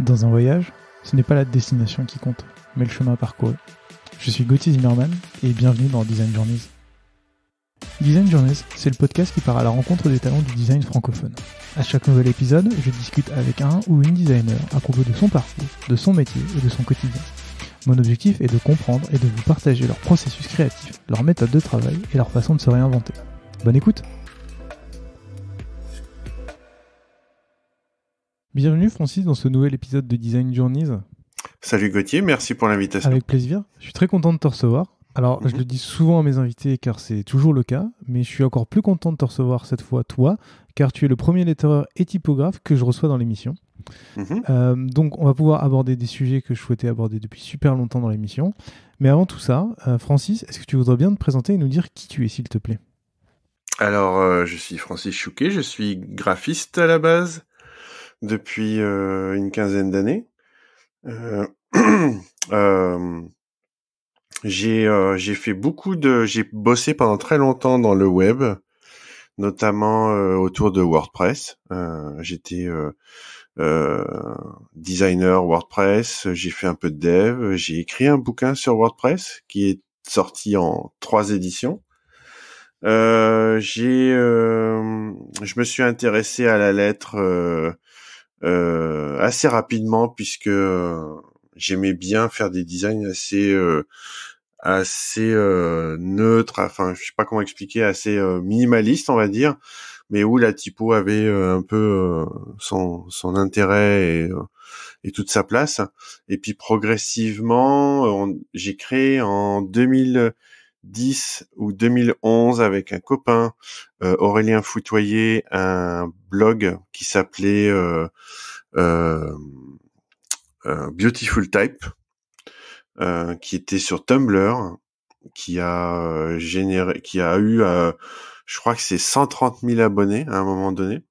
Dans un voyage, ce n'est pas la destination qui compte, mais le chemin parcouru. Je suis Gauthier Zimmerman et bienvenue dans Design Journeys. Design Journeys, c'est le podcast qui part à la rencontre des talents du design francophone. À chaque nouvel épisode, je discute avec un ou une designer à propos de son parcours, de son métier et de son quotidien. Mon objectif est de comprendre et de vous partager leur processus créatif, leur méthode de travail et leur façon de se réinventer. Bonne écoute! Bienvenue Francis dans ce nouvel épisode de Design Journeys. Salut Gauthier, merci pour l'invitation. Avec plaisir. Je suis très content de te recevoir. Alors, je mhm. le dis souvent à mes invités car c'est toujours le cas, mais je suis encore plus content de te recevoir cette fois, toi, car tu es le premier lettreur et typographe que je reçois dans l'émission. Mhm. Euh, donc, on va pouvoir aborder des sujets que je souhaitais aborder depuis super longtemps dans l'émission. Mais avant tout ça, euh, Francis, est-ce que tu voudrais bien te présenter et nous dire qui tu es, s'il te plaît Alors, euh, je suis Francis Chouquet, je suis graphiste à la base depuis euh, une quinzaine d'années. Euh, j'ai euh, j'ai fait beaucoup de j'ai bossé pendant très longtemps dans le web, notamment autour de WordPress. J'étais designer WordPress, j'ai fait un peu de dev, j'ai écrit un bouquin sur WordPress qui est sorti en trois éditions. j'ai, je me suis intéressé à la lettre euh, assez rapidement puisque euh, j'aimais bien faire des designs assez euh, assez euh, neutres, enfin je sais pas comment expliquer, assez minimaliste on va dire, mais où la typo avait un peu son, son intérêt et, et, toute sa place. Et puis progressivement, j'ai créé en 2000 10 ou 2011 avec un copain euh, Aurélien Foutoyer un blog qui s'appelait euh, euh, Beautiful Type qui était sur Tumblr qui a généré qui a eu je crois que c'est 130 000 abonnés à un moment donné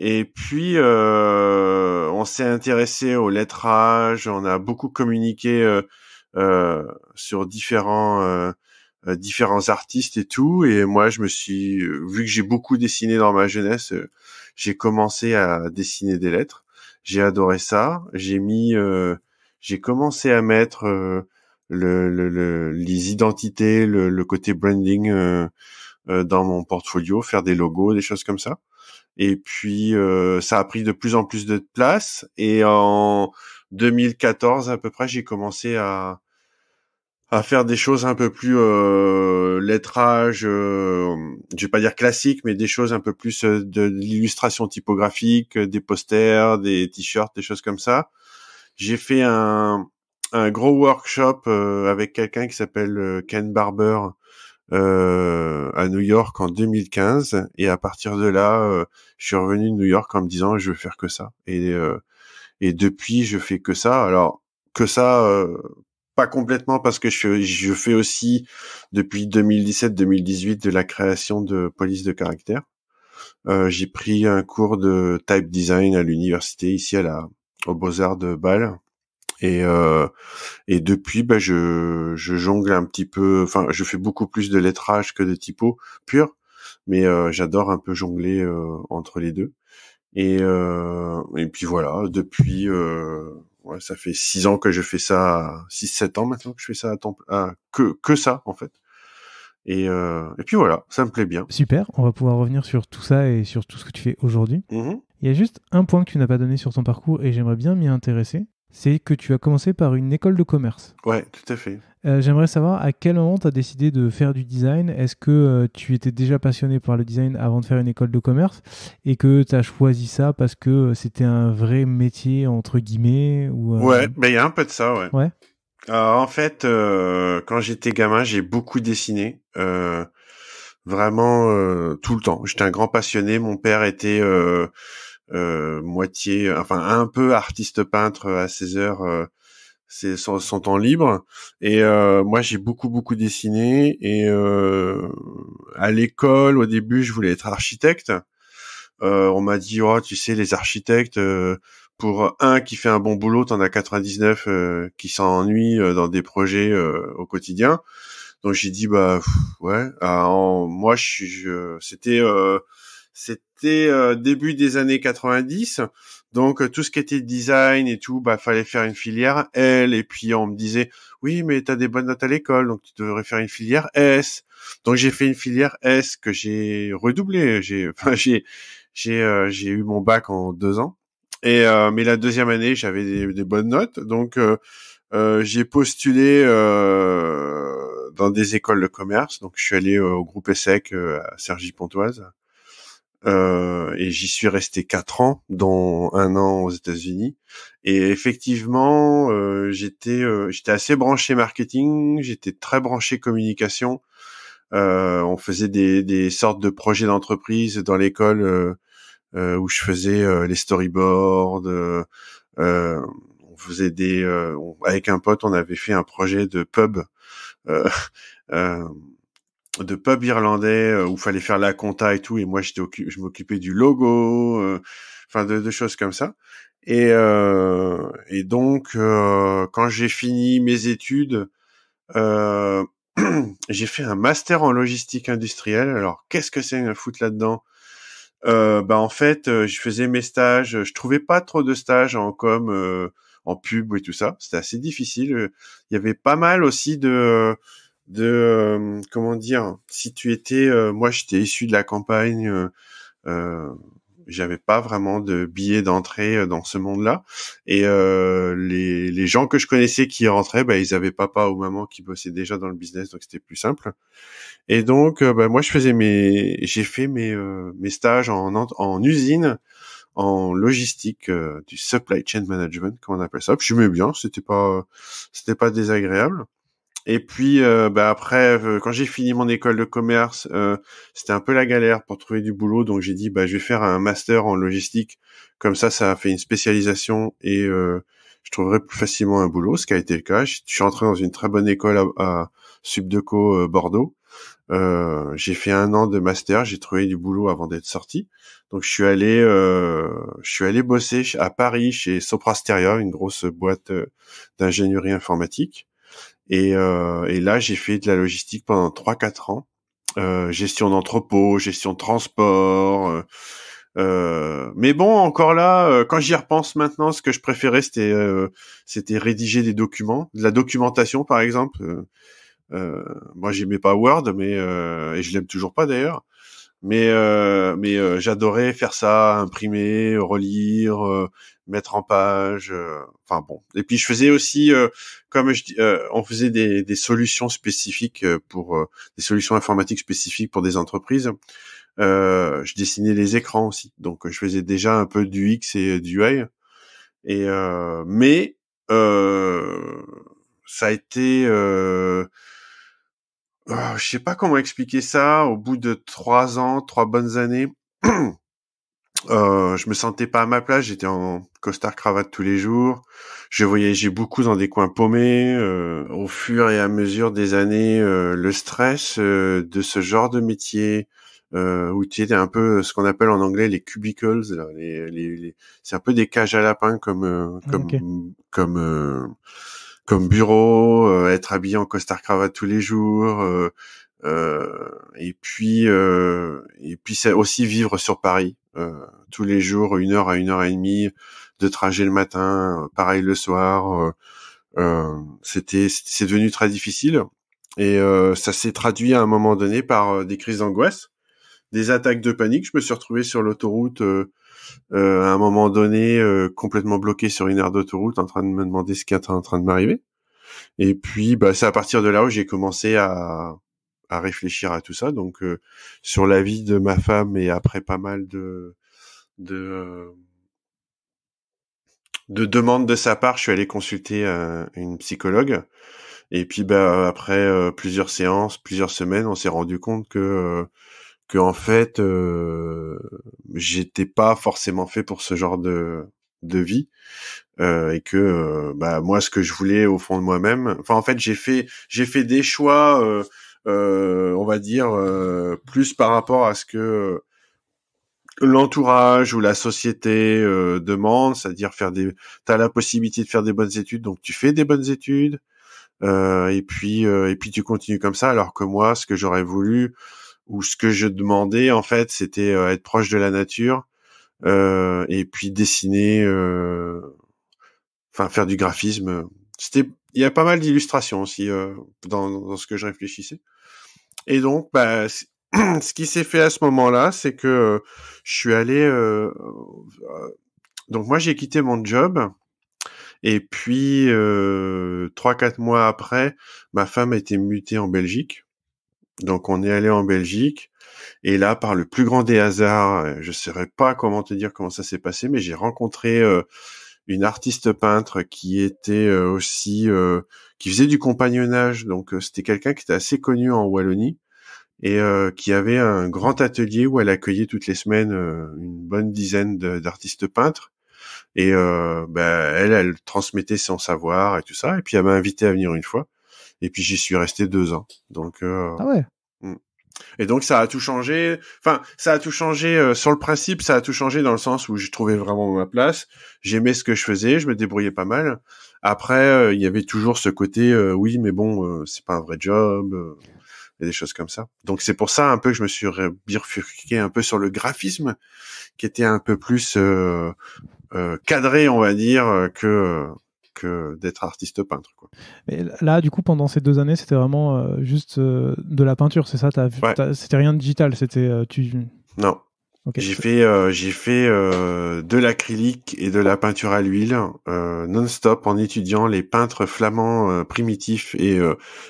et puis, on s'est intéressé au lettrage, on a beaucoup communiqué euh, sur différents euh, euh, différents artistes et tout. Et moi, je me suis, vu que j'ai beaucoup dessiné dans ma jeunesse, j'ai commencé à dessiner des lettres. J'ai adoré ça. J'ai mis, j'ai commencé à mettre le, les identités, le, côté branding dans mon portfolio, faire des logos, des choses comme ça. Et puis euh, ça a pris de plus en plus de place. Et en 2014 à peu près, j'ai commencé à à faire des choses un peu plus euh, lettrage, euh, je vais pas dire classique, mais des choses un peu plus euh, de, l'illustration typographique, euh, des posters, des t-shirts, des choses comme ça. J'ai fait un, un gros workshop avec quelqu'un qui s'appelle Ken Barber, euh, à New York en 2015 et à partir de là, euh, je suis revenu de New York en me disant je veux faire que ça et euh, et depuis je fais que ça. Alors que ça, pas complètement parce que je, je fais aussi depuis 2017-2018 de la création de police de caractère. j'ai pris un cours de type design à l'université ici à la aux Beaux-Arts de Bâle et, euh, et depuis, bah, je, je jongle un petit peu. Enfin, je fais beaucoup plus de lettrage que de typo pur, mais euh, j'adore un peu jongler euh, entre les deux. Et, euh, et puis voilà. Depuis, euh, ouais, ça fait six ans que je fais ça, six sept ans maintenant que je fais ça à temps, que que ça en fait. Et, et puis voilà, ça me plaît bien. Super, on va pouvoir revenir sur tout ça et sur tout ce que tu fais aujourd'hui. Mm-hmm. Il y a juste un point que tu n'as pas donné sur ton parcours et j'aimerais bien m'y intéresser c'est que tu as commencé par une école de commerce. Ouais, tout à fait. Euh, j'aimerais savoir à quel moment tu as décidé de faire du design. Est-ce que euh, tu étais déjà passionné par le design avant de faire une école de commerce et que tu as choisi ça parce que euh, c'était un vrai métier, entre guillemets ou, Ouais, il y a un peu de ça, ouais. Ah, en fait, quand j'étais gamin, j'ai beaucoup dessiné. vraiment tout le temps. J'étais un grand passionné. Mon père était euh, moitié, enfin un peu artiste peintre à ses heures, euh, c'est son, temps libre. Et euh, moi, j'ai beaucoup beaucoup dessiné. Et à l'école, au début, je voulais être architecte. on m'a dit, oh, tu sais, les architectes pour un qui fait un bon boulot, t'en as 99 qui s'ennuient euh, dans des projets au quotidien. Donc j'ai dit bah ouais, ah, moi je, je c'était c'était euh, début des années 90, donc euh, tout ce qui était design et tout, bah fallait faire une filière L. Et puis on me disait, oui, mais tu as des bonnes notes à l'école, donc tu devrais faire une filière S. Donc j'ai fait une filière S que j'ai redoublé. Euh, j'ai, eu mon bac en deux ans. Et mais la deuxième année, j'avais des, bonnes notes, donc j'ai postulé dans des écoles de commerce. Donc je suis allé au groupe ESSEC à Sergi Pontoise euh, et j'y suis resté quatre ans, dont un an aux États-Unis. Et effectivement, euh, j'étais euh, j'étais assez branché marketing, j'étais très branché communication. on faisait des, des sortes de projets d'entreprise dans l'école où je faisais les storyboards. on faisait des avec un pote, on avait fait un projet de pub. de pub irlandais euh, où fallait faire la compta et tout, et moi j'étais je m'occupais du logo, euh, enfin de, de, choses comme ça. Et, euh, et donc quand j'ai fini mes études, j'ai fait un master en logistique industrielle. Alors qu'est-ce que c'est un foot là-dedans euh, bah, en fait je faisais mes stages je trouvais pas trop de stages en com en pub et tout ça c'était assez difficile il y avait pas mal aussi de de euh, comment dire si tu étais euh, moi j'étais issu de la campagne euh, euh, j'avais pas vraiment de billets d'entrée dans ce monde-là et les, les gens que je connaissais qui rentraient bah, ils avaient papa ou maman qui bossaient déjà dans le business donc c'était plus simple et donc bah, moi je faisais mes j'ai fait mes mes stages en en usine en logistique du supply chain management comme on appelle ça puis je bien c'était pas c'était pas désagréable et puis euh, bah, après, euh, quand j'ai fini mon école de commerce, euh, c'était un peu la galère pour trouver du boulot. Donc j'ai dit, bah je vais faire un master en logistique. Comme ça, ça a fait une spécialisation et je trouverai plus facilement un boulot, ce qui a été le cas. Je suis entré dans une très bonne école à, Subdeco Bordeaux. j'ai fait un an de master, j'ai trouvé du boulot avant d'être sorti. Donc je suis allé, je suis allé bosser à Paris chez Soprasteria, une grosse boîte d'ingénierie informatique. Et, euh, et là, j'ai fait de la logistique pendant 3-4 ans. Euh, gestion d'entrepôt, gestion de transport. Euh, euh, mais bon, encore là, euh, quand j'y repense maintenant, ce que je préférais, c'était euh, c'était rédiger des documents, de la documentation par exemple. moi, j'aimais pas Word, mais et je l'aime toujours pas d'ailleurs. Mais mais j'adorais faire ça, imprimer, relire, mettre en page. Euh, enfin bon. Et puis je faisais aussi, euh, comme je euh, on faisait des, solutions spécifiques pour des solutions informatiques spécifiques pour des entreprises. je dessinais les écrans aussi, donc je faisais déjà un peu du X et du Y. Et mais ça a été ah, je sais pas comment expliquer ça. Au bout de trois ans, trois bonnes années, Euh, je me sentais pas à ma place, j'étais en costard cravate tous les jours. Je voyageais beaucoup dans des coins paumés. Euh, au fur et à mesure des années, euh, le stress euh, de ce genre de métier, où tu étais un peu ce qu'on appelle en anglais les cubicles, là, les, les, c'est un peu des cages à lapins comme ah, comme comme comme bureau, être habillé en costard cravate tous les jours. Euh, et puis euh, et puis c'est aussi vivre sur Paris euh, tous les jours, une heure à une heure et demie de trajet le matin, euh, pareil le soir. Euh, c'était, c'est devenu très difficile et ça s'est traduit à un moment donné par des crises d'angoisse, des attaques de panique. Je me suis retrouvé sur l'autoroute. à un moment donné complètement bloqué sur une aire d'autoroute en train de me demander ce qui est en train de m'arriver. Et puis bah c'est à partir de là où j'ai commencé à à réfléchir à tout ça. Donc euh, sur la vie de ma femme et après pas mal de de, euh, de demandes de sa part, je suis allé consulter euh, une psychologue. Et puis bah après plusieurs séances, plusieurs semaines, on s'est rendu compte que que en fait j'étais pas forcément fait pour ce genre de de vie et que bah moi ce que je voulais au fond de moi-même enfin en fait j'ai fait j'ai fait des choix euh, euh, on va dire, euh, plus par rapport à ce que euh, l'entourage ou la société demande, c'est-à-dire faire des, t'as la possibilité de faire des bonnes études, donc tu fais des bonnes études, et puis et puis tu continues comme ça. Alors que moi, ce que j'aurais voulu ou ce que je demandais en fait, c'était être proche de la nature et puis dessiner, enfin faire du graphisme. C'était il y a pas mal d'illustrations aussi euh, dans, ce que je réfléchissais. Et donc, bah, ce qui s'est fait à ce moment-là, c'est que euh, je suis allé. Euh, donc moi, j'ai quitté mon job. Et puis trois quatre mois après, ma femme a été mutée en Belgique. Donc on est allé en Belgique. Et là, par le plus grand des hasards, je ne saurais pas comment te dire comment ça s'est passé, mais j'ai rencontré une artiste peintre qui était euh, aussi euh, qui faisait du compagnonnage donc euh, c'était quelqu'un qui était assez connu en Wallonie et qui avait un grand atelier où elle accueillait toutes les semaines une bonne dizaine d'artistes peintres et ben elle elle transmettait son savoir et tout ça et puis elle m'a invité à venir une fois et puis j'y suis resté deux ans donc ah ouais et donc ça a tout changé. Enfin, ça a tout changé euh, sur le principe, ça a tout changé dans le sens où j'ai trouvé vraiment ma place. J'aimais ce que je faisais, je me débrouillais pas mal. Après, euh, il y avait toujours ce côté, euh, oui, mais bon, c'est pas un vrai job. et des choses comme ça. Donc c'est pour ça un peu que je me suis bifurqué un peu sur le graphisme, qui était un peu plus cadré, on va dire, que d'être artiste peintre. Quoi. Mais là, du coup, pendant ces deux années, c'était vraiment euh, juste euh, de la peinture, c'est ça C'était rien de digital, c'était euh, tu. Non. J'ai fait, j'ai fait de l'acrylique et de la peinture à l'huile non-stop en étudiant les peintres flamands primitifs et,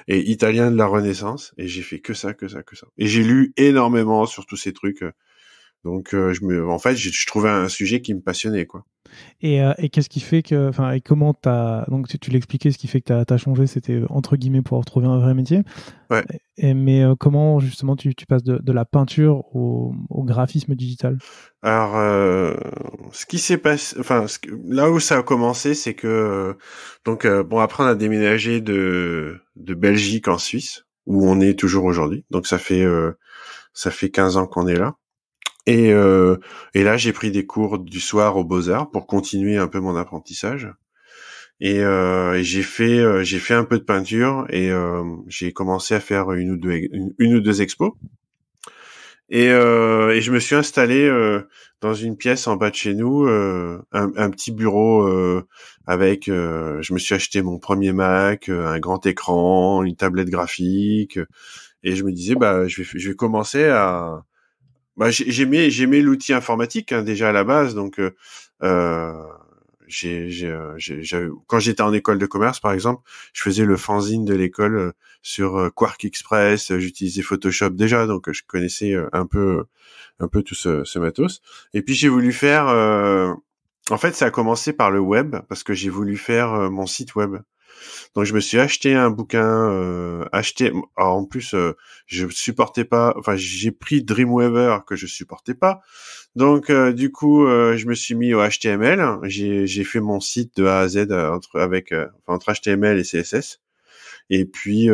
et italiens de la Renaissance. Et j'ai fait que ça, que ça, que ça. Et j'ai lu énormément sur tous ces trucs. Donc, euh, je me, en fait, je, trouvais un sujet qui me passionnait, quoi. Et, euh, et qu'est-ce qui fait que, enfin, et comment as... donc tu, l'expliquais, ce qui fait que tu as changé, c'était euh, entre guillemets pour retrouver un vrai métier. Ouais. Et, mais comment justement tu, passes de, la peinture au, graphisme digital Alors, ce qui s'est passé, enfin, là où ça a commencé, c'est que, donc, bon, après on a déménagé de, de Belgique en Suisse, où on est toujours aujourd'hui. Donc ça fait ça fait 15 ans qu'on est là. Et, euh, et là, j'ai pris des cours du soir aux Beaux-Arts pour continuer un peu mon apprentissage. Et, euh, et j'ai fait euh, j'ai fait un peu de peinture et euh, j'ai commencé à faire une ou deux une, ou deux expos. Et, euh, et, je me suis installé euh, dans une pièce en bas de chez nous, euh, un, petit bureau euh, avec. je me suis acheté mon premier Mac, un grand écran, une tablette graphique, et je me disais bah je vais je vais commencer à bah, j'aimais l'outil informatique hein, déjà à la base, donc euh, euh, euh, quand j'étais en école de commerce, par exemple, je faisais le fanzine de l'école sur Quark Express. J'utilisais Photoshop déjà, donc je connaissais un peu, un peu tout ce, matos. Et puis j'ai voulu faire. en fait, ça a commencé par le web parce que j'ai voulu faire mon site web. Donc je me suis acheté un bouquin, euh, acheté. en plus, euh, je supportais pas. Enfin, j'ai pris Dreamweaver que je supportais pas. Donc euh, du coup, je me suis mis au HTML. J'ai fait mon site de A à Z entre avec entre HTML et CSS. Et puis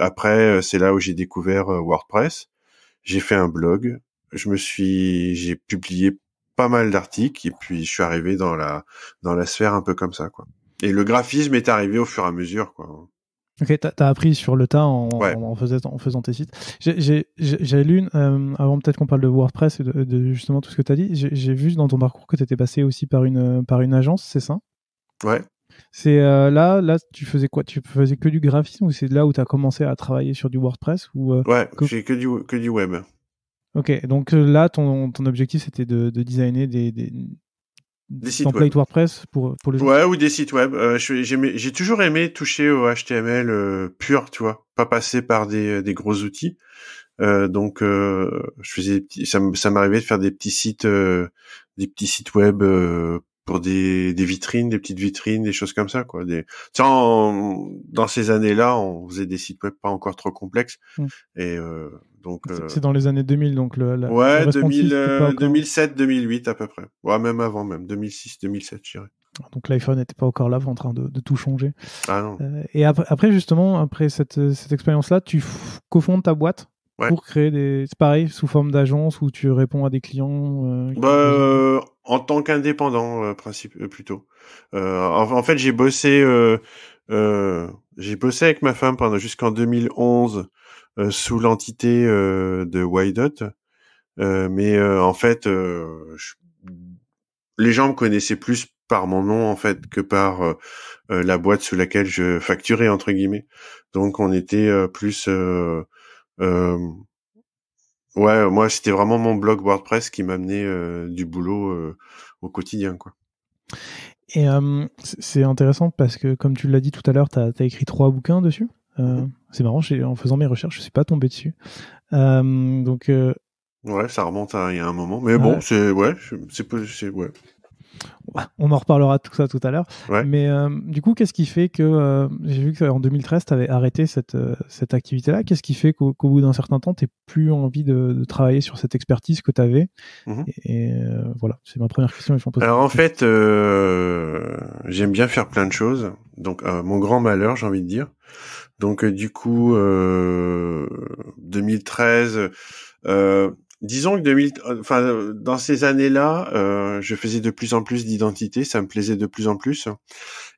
après, c'est là où j'ai découvert WordPress. J'ai fait un blog. Je me suis, j'ai publié pas mal d'articles et puis je suis arrivé dans la dans la sphère un peu comme ça quoi. Et le graphisme est arrivé au fur et à mesure, quoi. Ok, t'as appris sur le tas en, en, faisant, tes sites. J'ai lu, euh, avant peut-être qu'on parle de WordPress et de, justement tout ce que t'as dit, j'ai vu dans ton parcours que t'étais passé aussi par une, par une agence, c'est ça Ouais. C'est euh, là, là, tu faisais quoi Tu faisais que du graphisme ou c'est là où tu as commencé à travailler sur du WordPress ou euh, Ouais, que... j'ai que du, que du web. Ok, donc là, ton, ton objectif, c'était de, designer des, des sites web. pour, Ouais, ou des sites web. Euh, J'ai toujours aimé toucher au HTML euh, pur, tu vois, pas passer par des, euh, des gros outils. Euh, donc, euh, je faisais ça, m'arrivait de faire des petits sites, des petits sites web pour des, des vitrines, des petites vitrines, des choses comme ça, quoi. Des, tu dans ces années-là, on faisait des sites web pas encore trop complexes. Mm. Et euh, c'est dans les années 2000 donc le. ouais, 2007-2008 à peu près. Ouais, même avant même 2006-2007, je dirais. Donc l'iPhone n'était pas encore là en train de, tout changer. Ah non. Euh, et après, justement, après cette, expérience-là, tu cofondes ta boîte pour créer des... C'est pareil, sous forme d'agence où tu réponds à des clients euh, bah, En tant qu'indépendant, principe, plutôt. En, fait, j'ai bossé, j'ai bossé avec ma femme pendant jusqu'en 2011 euh, sous l'entité euh, de Wydot. Euh, mais en fait, les gens me connaissaient plus par mon nom en fait que par la boîte sous laquelle je facturais entre guillemets. Donc on était plus ouais moi c'était vraiment mon blog WordPress qui m'amenait du boulot au quotidien quoi. Et c'est intéressant parce que comme tu l'as dit tout à l'heure, tu as, écrit trois bouquins dessus. Euh, mhm. c'est marrant, en faisant mes recherches, je suis pas tombé dessus. Euh, donc. Euh, ouais, ça remonte à il y a un moment, mais bon, c'est ouais, c'est ouais. Bah, on en reparlera tout ça tout à l'heure. Mais euh, du coup, qu'est-ce qui fait que. Euh, j'ai vu que euh, en 2013, tu avais arrêté cette, cette activité-là. Qu'est-ce qui fait qu'au bout d'un certain temps, tu plus envie de, travailler sur cette expertise que tu avais mhm. Et, voilà, c'est ma première question. Alors en fait, j'aime bien faire plein de choses. Donc, mon grand malheur, j'ai envie de dire. Donc, du coup, 2013 disons que 2000, enfin, dans ces années-là, euh, je faisais de plus en plus d'identité, ça me plaisait de plus en plus,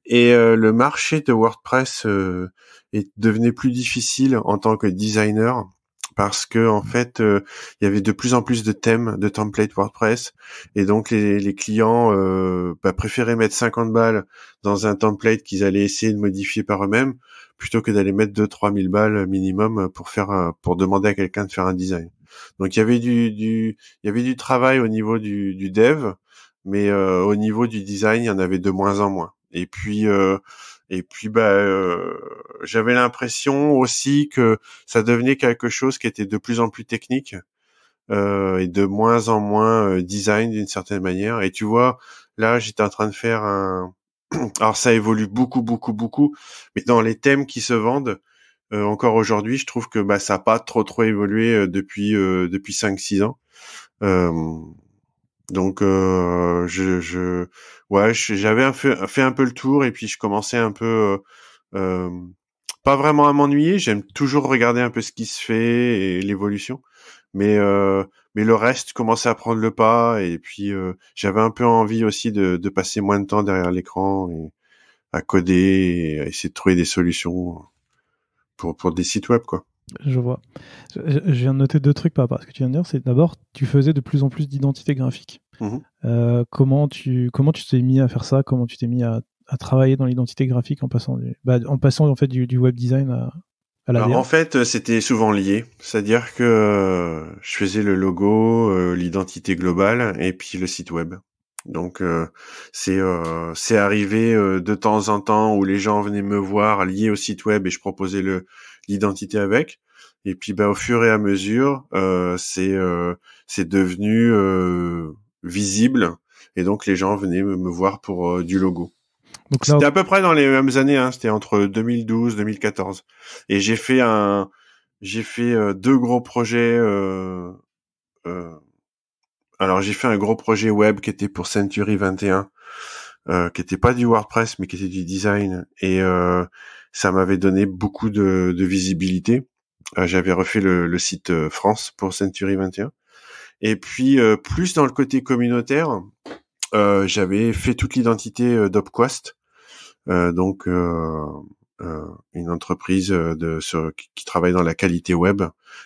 et euh, le marché de WordPress euh, est devenait plus difficile en tant que designer parce que en mmh. fait, il y avait de plus en plus de thèmes, de templates WordPress, et donc les, clients bah, préféraient mettre 50 balles dans un template qu'ils allaient essayer de modifier par eux-mêmes plutôt que d'aller mettre 2-3 000 balles minimum pour faire pour demander à quelqu'un de faire un design. Donc il y avait du, du, il y avait du travail au niveau du, du dev, mais euh, au niveau du design, il y en avait de moins en moins. Et puis euh, et puis bah euh, j'avais l'impression aussi que ça devenait quelque chose qui était de plus en plus technique et de moins en moins design d'une certaine manière. Et tu vois, là j'étais en train de faire un alors ça évolue beaucoup beaucoup beaucoup, mais dans les thèmes qui se vendent, euh, encore aujourd'hui, je trouve que bah, ça n'a pas trop trop évolué euh, depuis euh, depuis 5-6 ans. donc je, je ouais, j'avais fait, un peu le tour et puis je commençais un peu pas vraiment à m'ennuyer. J'aime toujours regarder un peu ce qui se fait et l'évolution, mais mais le reste commençait à prendre le pas et puis j'avais un peu envie aussi de, de passer moins de temps derrière l'écran et à coder et à essayer de trouver des solutions pour, des sites web, quoi. Je vois. Je, viens de noter deux trucs pas parce ce que tu viens de dire. C'est d'abord, tu faisais de plus en plus d'identité graphique. Mhm. Euh, comment tu comment tu t'es mis à faire ça Comment tu t'es mis à, travailler dans l'identité graphique en passant du, bah, en passant en fait du, web design à, la Alors, en fait, euh, c'était souvent lié. C'est-à-dire que euh, je faisais le logo, l'identité globale et puis le site web. Donc euh, c'est euh, c'est arrivé euh, de temps en temps où les gens venaient me voir liés au site web et je proposais le l'identité avec. Et puis bah, au fur et à mesure, c'est c'est devenu visible et donc les gens venaient me, voir pour du logo. C'était à peu près dans les mêmes années, hein, c'était entre 2012 2014. Et j'ai fait un j'ai fait deux gros projets. Euh, alors j'ai fait un gros projet web qui était pour Century 21, euh, qui était pas du WordPress mais qui était du design et euh, ça m'avait donné beaucoup de, visibilité. Euh, j'avais refait le, site France pour Century 21. Et puis plus dans le côté communautaire, j'avais fait toute l'identité d'Opquest, donc une entreprise de, qui, travaille dans la qualité web,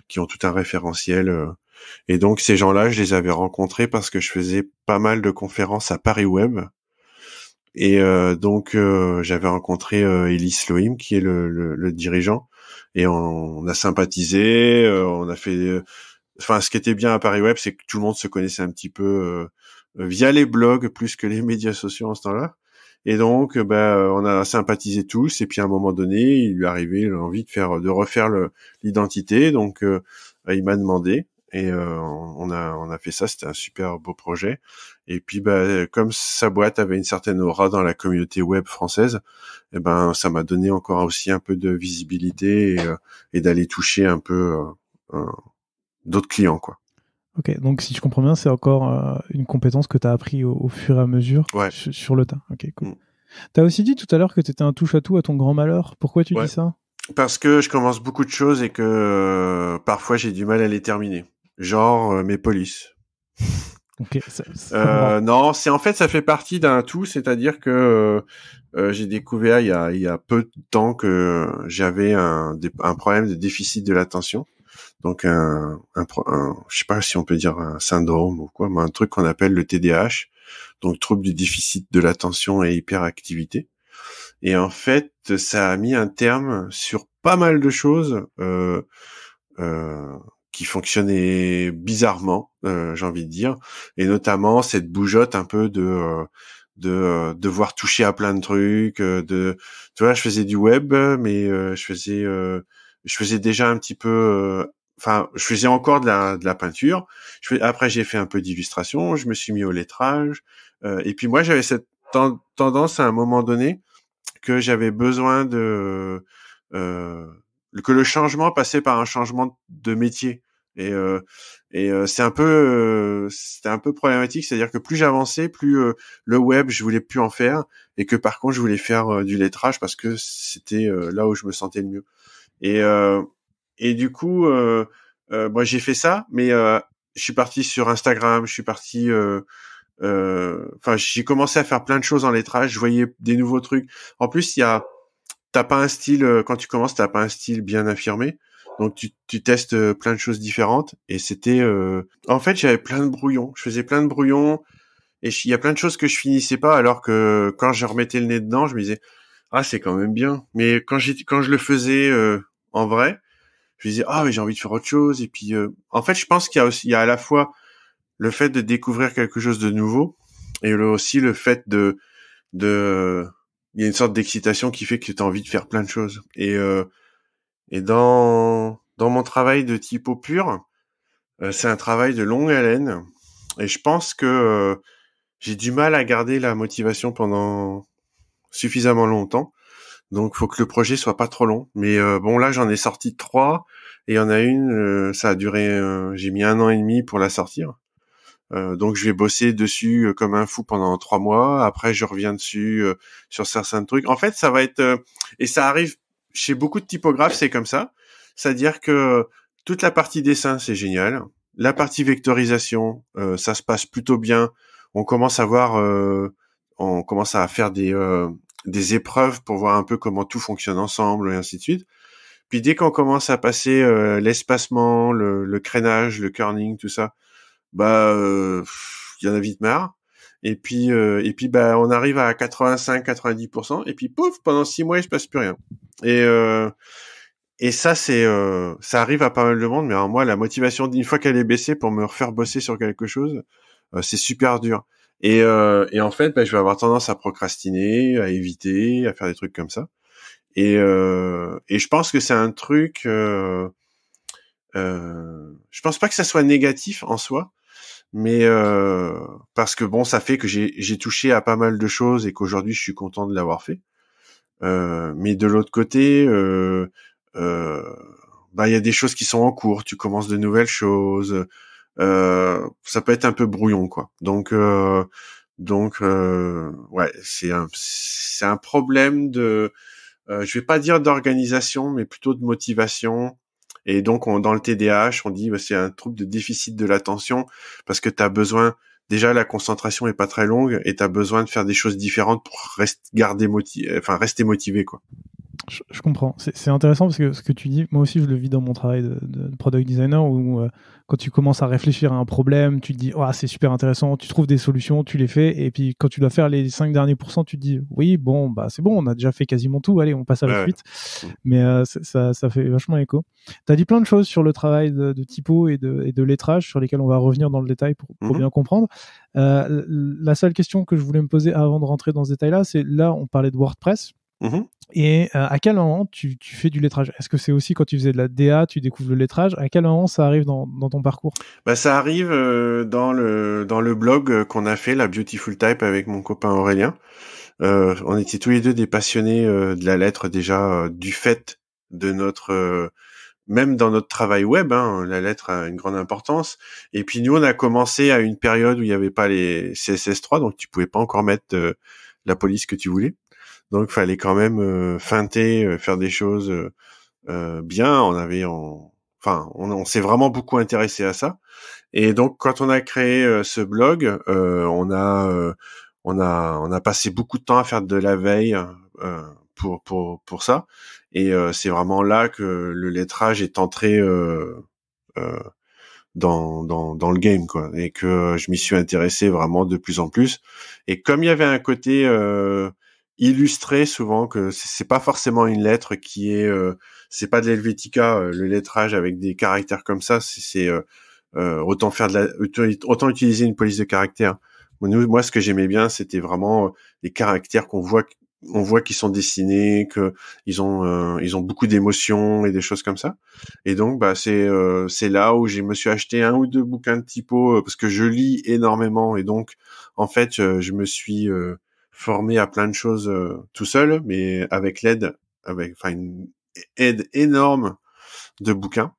qui ont tout un référentiel et donc ces gens-là, je les avais rencontrés parce que je faisais pas mal de conférences à Paris Web. Et euh, donc euh, j'avais rencontré euh, Elise Lohim, qui est le, le, dirigeant, et on, a sympathisé, euh, on a fait. Enfin, ce qui était bien à Paris Web, c'est que tout le monde se connaissait un petit peu via les blogs plus que les médias sociaux en ce temps-là. Et donc, ben on a sympathisé tous. Et puis à un moment donné, il lui arrivait l'envie de faire, de refaire l'identité. Donc, il m'a demandé. Et euh, on, a, on a fait ça, c'était un super beau projet. Et puis, bah, comme sa boîte avait une certaine aura dans la communauté web française, eh ben, ça m'a donné encore aussi un peu de visibilité et, euh, d'aller toucher un peu euh, d'autres clients, quoi. Ok, donc si je comprends bien, c'est encore une compétence que tu as appris au, fur et à mesure sur, le tas. Ok, mm. Tu as aussi dit tout à l'heure que tu étais un touche-à-tout à ton grand malheur. Pourquoi tu dis ça Parce que je commence beaucoup de choses et que parfois j'ai du mal à les terminer genre euh, mes polices. Euh, non, c'est en fait ça fait partie d'un tout, c'est-à-dire que euh, j'ai découvert il y, a, peu de temps que j'avais un, problème de déficit de l'attention, donc un, un, je sais pas si on peut dire un syndrome ou quoi, mais un truc qu'on appelle le TDAH, donc trouble du déficit de l'attention et hyperactivité. Et en fait, ça a mis un terme sur pas mal de choses. euh, qui fonctionnait bizarrement, euh, j'ai envie de dire, et notamment cette bougeotte un peu de euh, de euh, devoir toucher à plein de trucs, euh, de tu vois, je faisais du web, mais je faisais je faisais déjà un petit peu enfin, je faisais encore de la, de la peinture. Je après, j'ai fait un peu d'illustration. Je me suis mis au lettrage. et puis moi, j'avais cette tendance à un moment donné que j'avais besoin de euh, que le changement passait par un changement de métier. Et, euh, et euh, c'est un peu, euh, c'était un peu problématique, c'est-à-dire que plus j'avançais, plus euh, le web, je voulais plus en faire, et que par contre, je voulais faire du lettrage parce que c'était là où je me sentais le mieux. Et et du coup, moi, j'ai fait ça, mais je suis parti sur Instagram, je suis parti. Enfin, j'ai commencé à faire plein de choses en lettrage. Je voyais des nouveaux trucs. En plus, il y a t'as pas un style euh, quand tu commences, t'as pas un style bien affirmé. Donc tu, tu testes euh, plein de choses différentes et c'était euh, en fait j'avais plein de brouillons, je faisais plein de brouillons et il y a plein de choses que je finissais pas alors que quand je remettais le nez dedans, je me disais ah c'est quand même bien. Mais quand j'ai quand je le faisais en vrai, je me disais ah mais j'ai envie de faire autre chose et puis en fait je pense qu'il y a aussi il y a à la fois le fait de découvrir quelque chose de nouveau et aussi le fait de de il y a une sorte d'excitation qui fait que tu as envie de faire plein de choses. Et, euh, et dans, dans mon travail de typo pur, euh, c'est un travail de longue haleine. Et je pense que euh, j'ai du mal à garder la motivation pendant suffisamment longtemps. Donc faut que le projet soit pas trop long. Mais bon là j'en ai sorti trois et il y en a une, ça a duré, j'ai mis un an et demi pour la sortir. Euh, donc je vais bosser dessus euh, comme un fou pendant trois mois. Après, je reviens dessus euh, sur certains trucs. En fait, ça va être et ça arrive chez beaucoup de typographes, c'est comme ça. C'est-à-dire que toute la partie dessin, c'est génial. La partie vectorisation, ça se passe plutôt bien. On commence à voir, on commence à faire des des épreuves pour voir un peu comment tout fonctionne ensemble et ainsi de suite. Puis dès qu'on commence à passer l'espacement, le, le, crénage, le kerning, tout ça, bah euh, il y en a vite marre. Et puis euh, et puis bah on arrive à 85-90% et puis pouf pendant six mois il se passe plus rien. Et euh, et ça, c'est, ça arrive à pas mal de monde, mais en moi, la motivation, une fois qu'elle est baissée pour me refaire bosser sur quelque chose, c'est super dur. Et, et en fait, bah, je vais avoir tendance à procrastiner, à éviter, à faire des trucs comme ça. Et, et je pense que c'est un truc. je pense pas que ça soit négatif en soi, mais euh, parce que bon, ça fait que j'ai touché à pas mal de choses et qu'aujourd'hui je suis content de l'avoir fait. Euh, mais de l'autre côté, euh, bah il y a des choses qui sont en cours. Tu commences de nouvelles choses. ça peut être un peu brouillon, quoi. Donc donc ouais, c'est un c'est un problème de je vais pas dire d'organisation, mais plutôt de motivation et donc, dans le TDAH, on dit bah, c'est un trouble de déficit de l'attention parce que tu as besoin, déjà, la concentration n'est pas très longue et tu as besoin de faire des choses différentes pour enfin, rester motivé. quoi. Je, comprends. C'est intéressant parce que ce que tu dis, moi aussi, je le vis dans mon travail de, product designer où euh, quand tu commences à réfléchir à un problème, tu te dis, oh, c'est super intéressant, tu trouves des solutions, tu les fais. Et puis quand tu dois faire les 5 derniers pourcents, tu te dis, oui, bon, bah, c'est bon, on a déjà fait quasiment tout, allez, on passe à la suite. Mais euh, ça, ça, fait vachement écho. Tu as dit plein de choses sur le travail de, typo et de, et de, lettrage sur lesquels on va revenir dans le détail pour, mhm. bien comprendre. Euh, la seule question que je voulais me poser avant de rentrer dans ce détail-là, c'est là, on parlait de WordPress. Mhm. Et euh, à quel moment tu, fais du lettrage Est-ce que c'est aussi quand tu faisais de la DA, tu découvres le lettrage À quel moment ça arrive dans, ton parcours bah, Ça arrive euh, dans, le, dans le blog euh, qu'on a fait, la Beautiful Type, avec mon copain Aurélien. on était tous les deux des passionnés de la lettre déjà du fait de notre... même dans notre travail web, hein, la lettre a une grande importance. Et puis nous, on a commencé à une période où il n'y avait pas les CSS3, donc tu pouvais pas encore mettre la police que tu voulais. Donc fallait quand même euh, feinter, euh, faire des choses euh, bien. On avait enfin on, s'est vraiment beaucoup intéressé à ça et donc quand on a créé ce blog on a on a on a passé beaucoup de temps à faire de la veille pour pour pour ça et c'est vraiment là que le lettrage est entré dans, dans, dans le game quoi et que je m'y suis intéressé vraiment de plus en plus et comme il y avait un côté illustrer souvent que c'est pas forcément une lettre qui est euh, c'est pas de l'helvetica euh, le lettrage avec des caractères comme ça c'est euh, autant faire de la autant utiliser une police de caractères moi ce que j'aimais bien c'était vraiment les caractères qu'on voit on voit qu'ils sont dessinés que ils ont ils ont beaucoup d'émotions et des choses comme ça et donc bah c'est c'est là où je me suis acheté un ou deux bouquins de typo parce que je lis énormément et donc en fait je me suis formé à plein de choses euh, tout seul, mais avec l'aide, avec enfin une aide énorme de bouquins.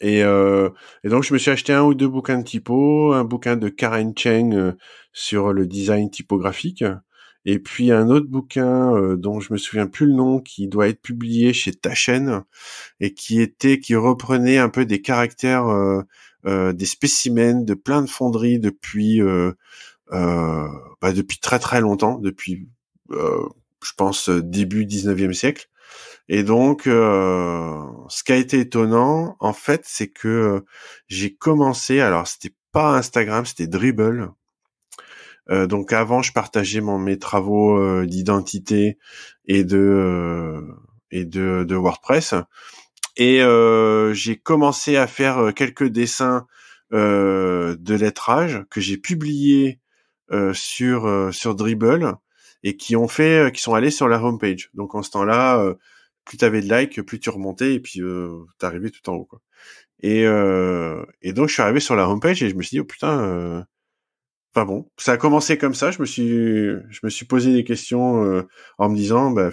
Et, euh, et, donc je me suis acheté un ou deux bouquins de typo, un bouquin de Karen Cheng euh, sur le design typographique, et puis un autre bouquin euh, dont je me souviens plus le nom, qui doit être publié chez Taschen et qui était qui reprenait un peu des caractères euh, des spécimens de plein de fonderies depuis euh, bah, depuis très très longtemps, depuis euh, je pense début 19e siècle. Et donc, euh, ce qui a été étonnant, en fait, c'est que j'ai commencé. Alors, c'était pas Instagram, c'était Dribble. Euh, donc avant, je partageais mon, mes travaux d'identité et de et de, de, WordPress. Et j'ai commencé à faire quelques dessins de lettrage que j'ai publiés euh, sur euh, sur Dribble et qui ont fait, euh, qui sont allés sur la homepage. Donc en ce temps-là, plus t'avais de likes, plus tu remontais et puis t'arrivais tout en haut. Quoi. Et et donc je suis arrivé sur la homepage et je me suis dit oh putain. Enfin bon, ça a commencé comme ça. Je me suis, je me suis posé des questions en me disant, bah,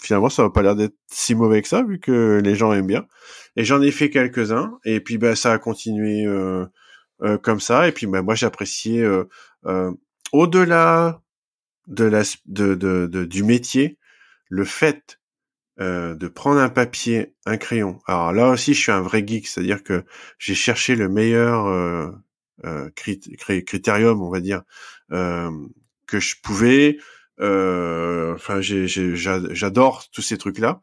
finalement, ça va pas l'air d'être si mauvais que ça, vu que les gens aiment bien. Et j'en ai fait quelques-uns. Et puis, bah, ça a continué comme ça. Et puis, bah, moi, j'appréciais euh, au-delà de la, de, de, du métier, le fait euh, de prendre un papier, un crayon. Alors là aussi, je suis un vrai geek, c'est-à-dire que j'ai cherché le meilleur euh, critérium, on va dire, que je pouvais. Euh, enfin, j'adore tous ces trucs-là.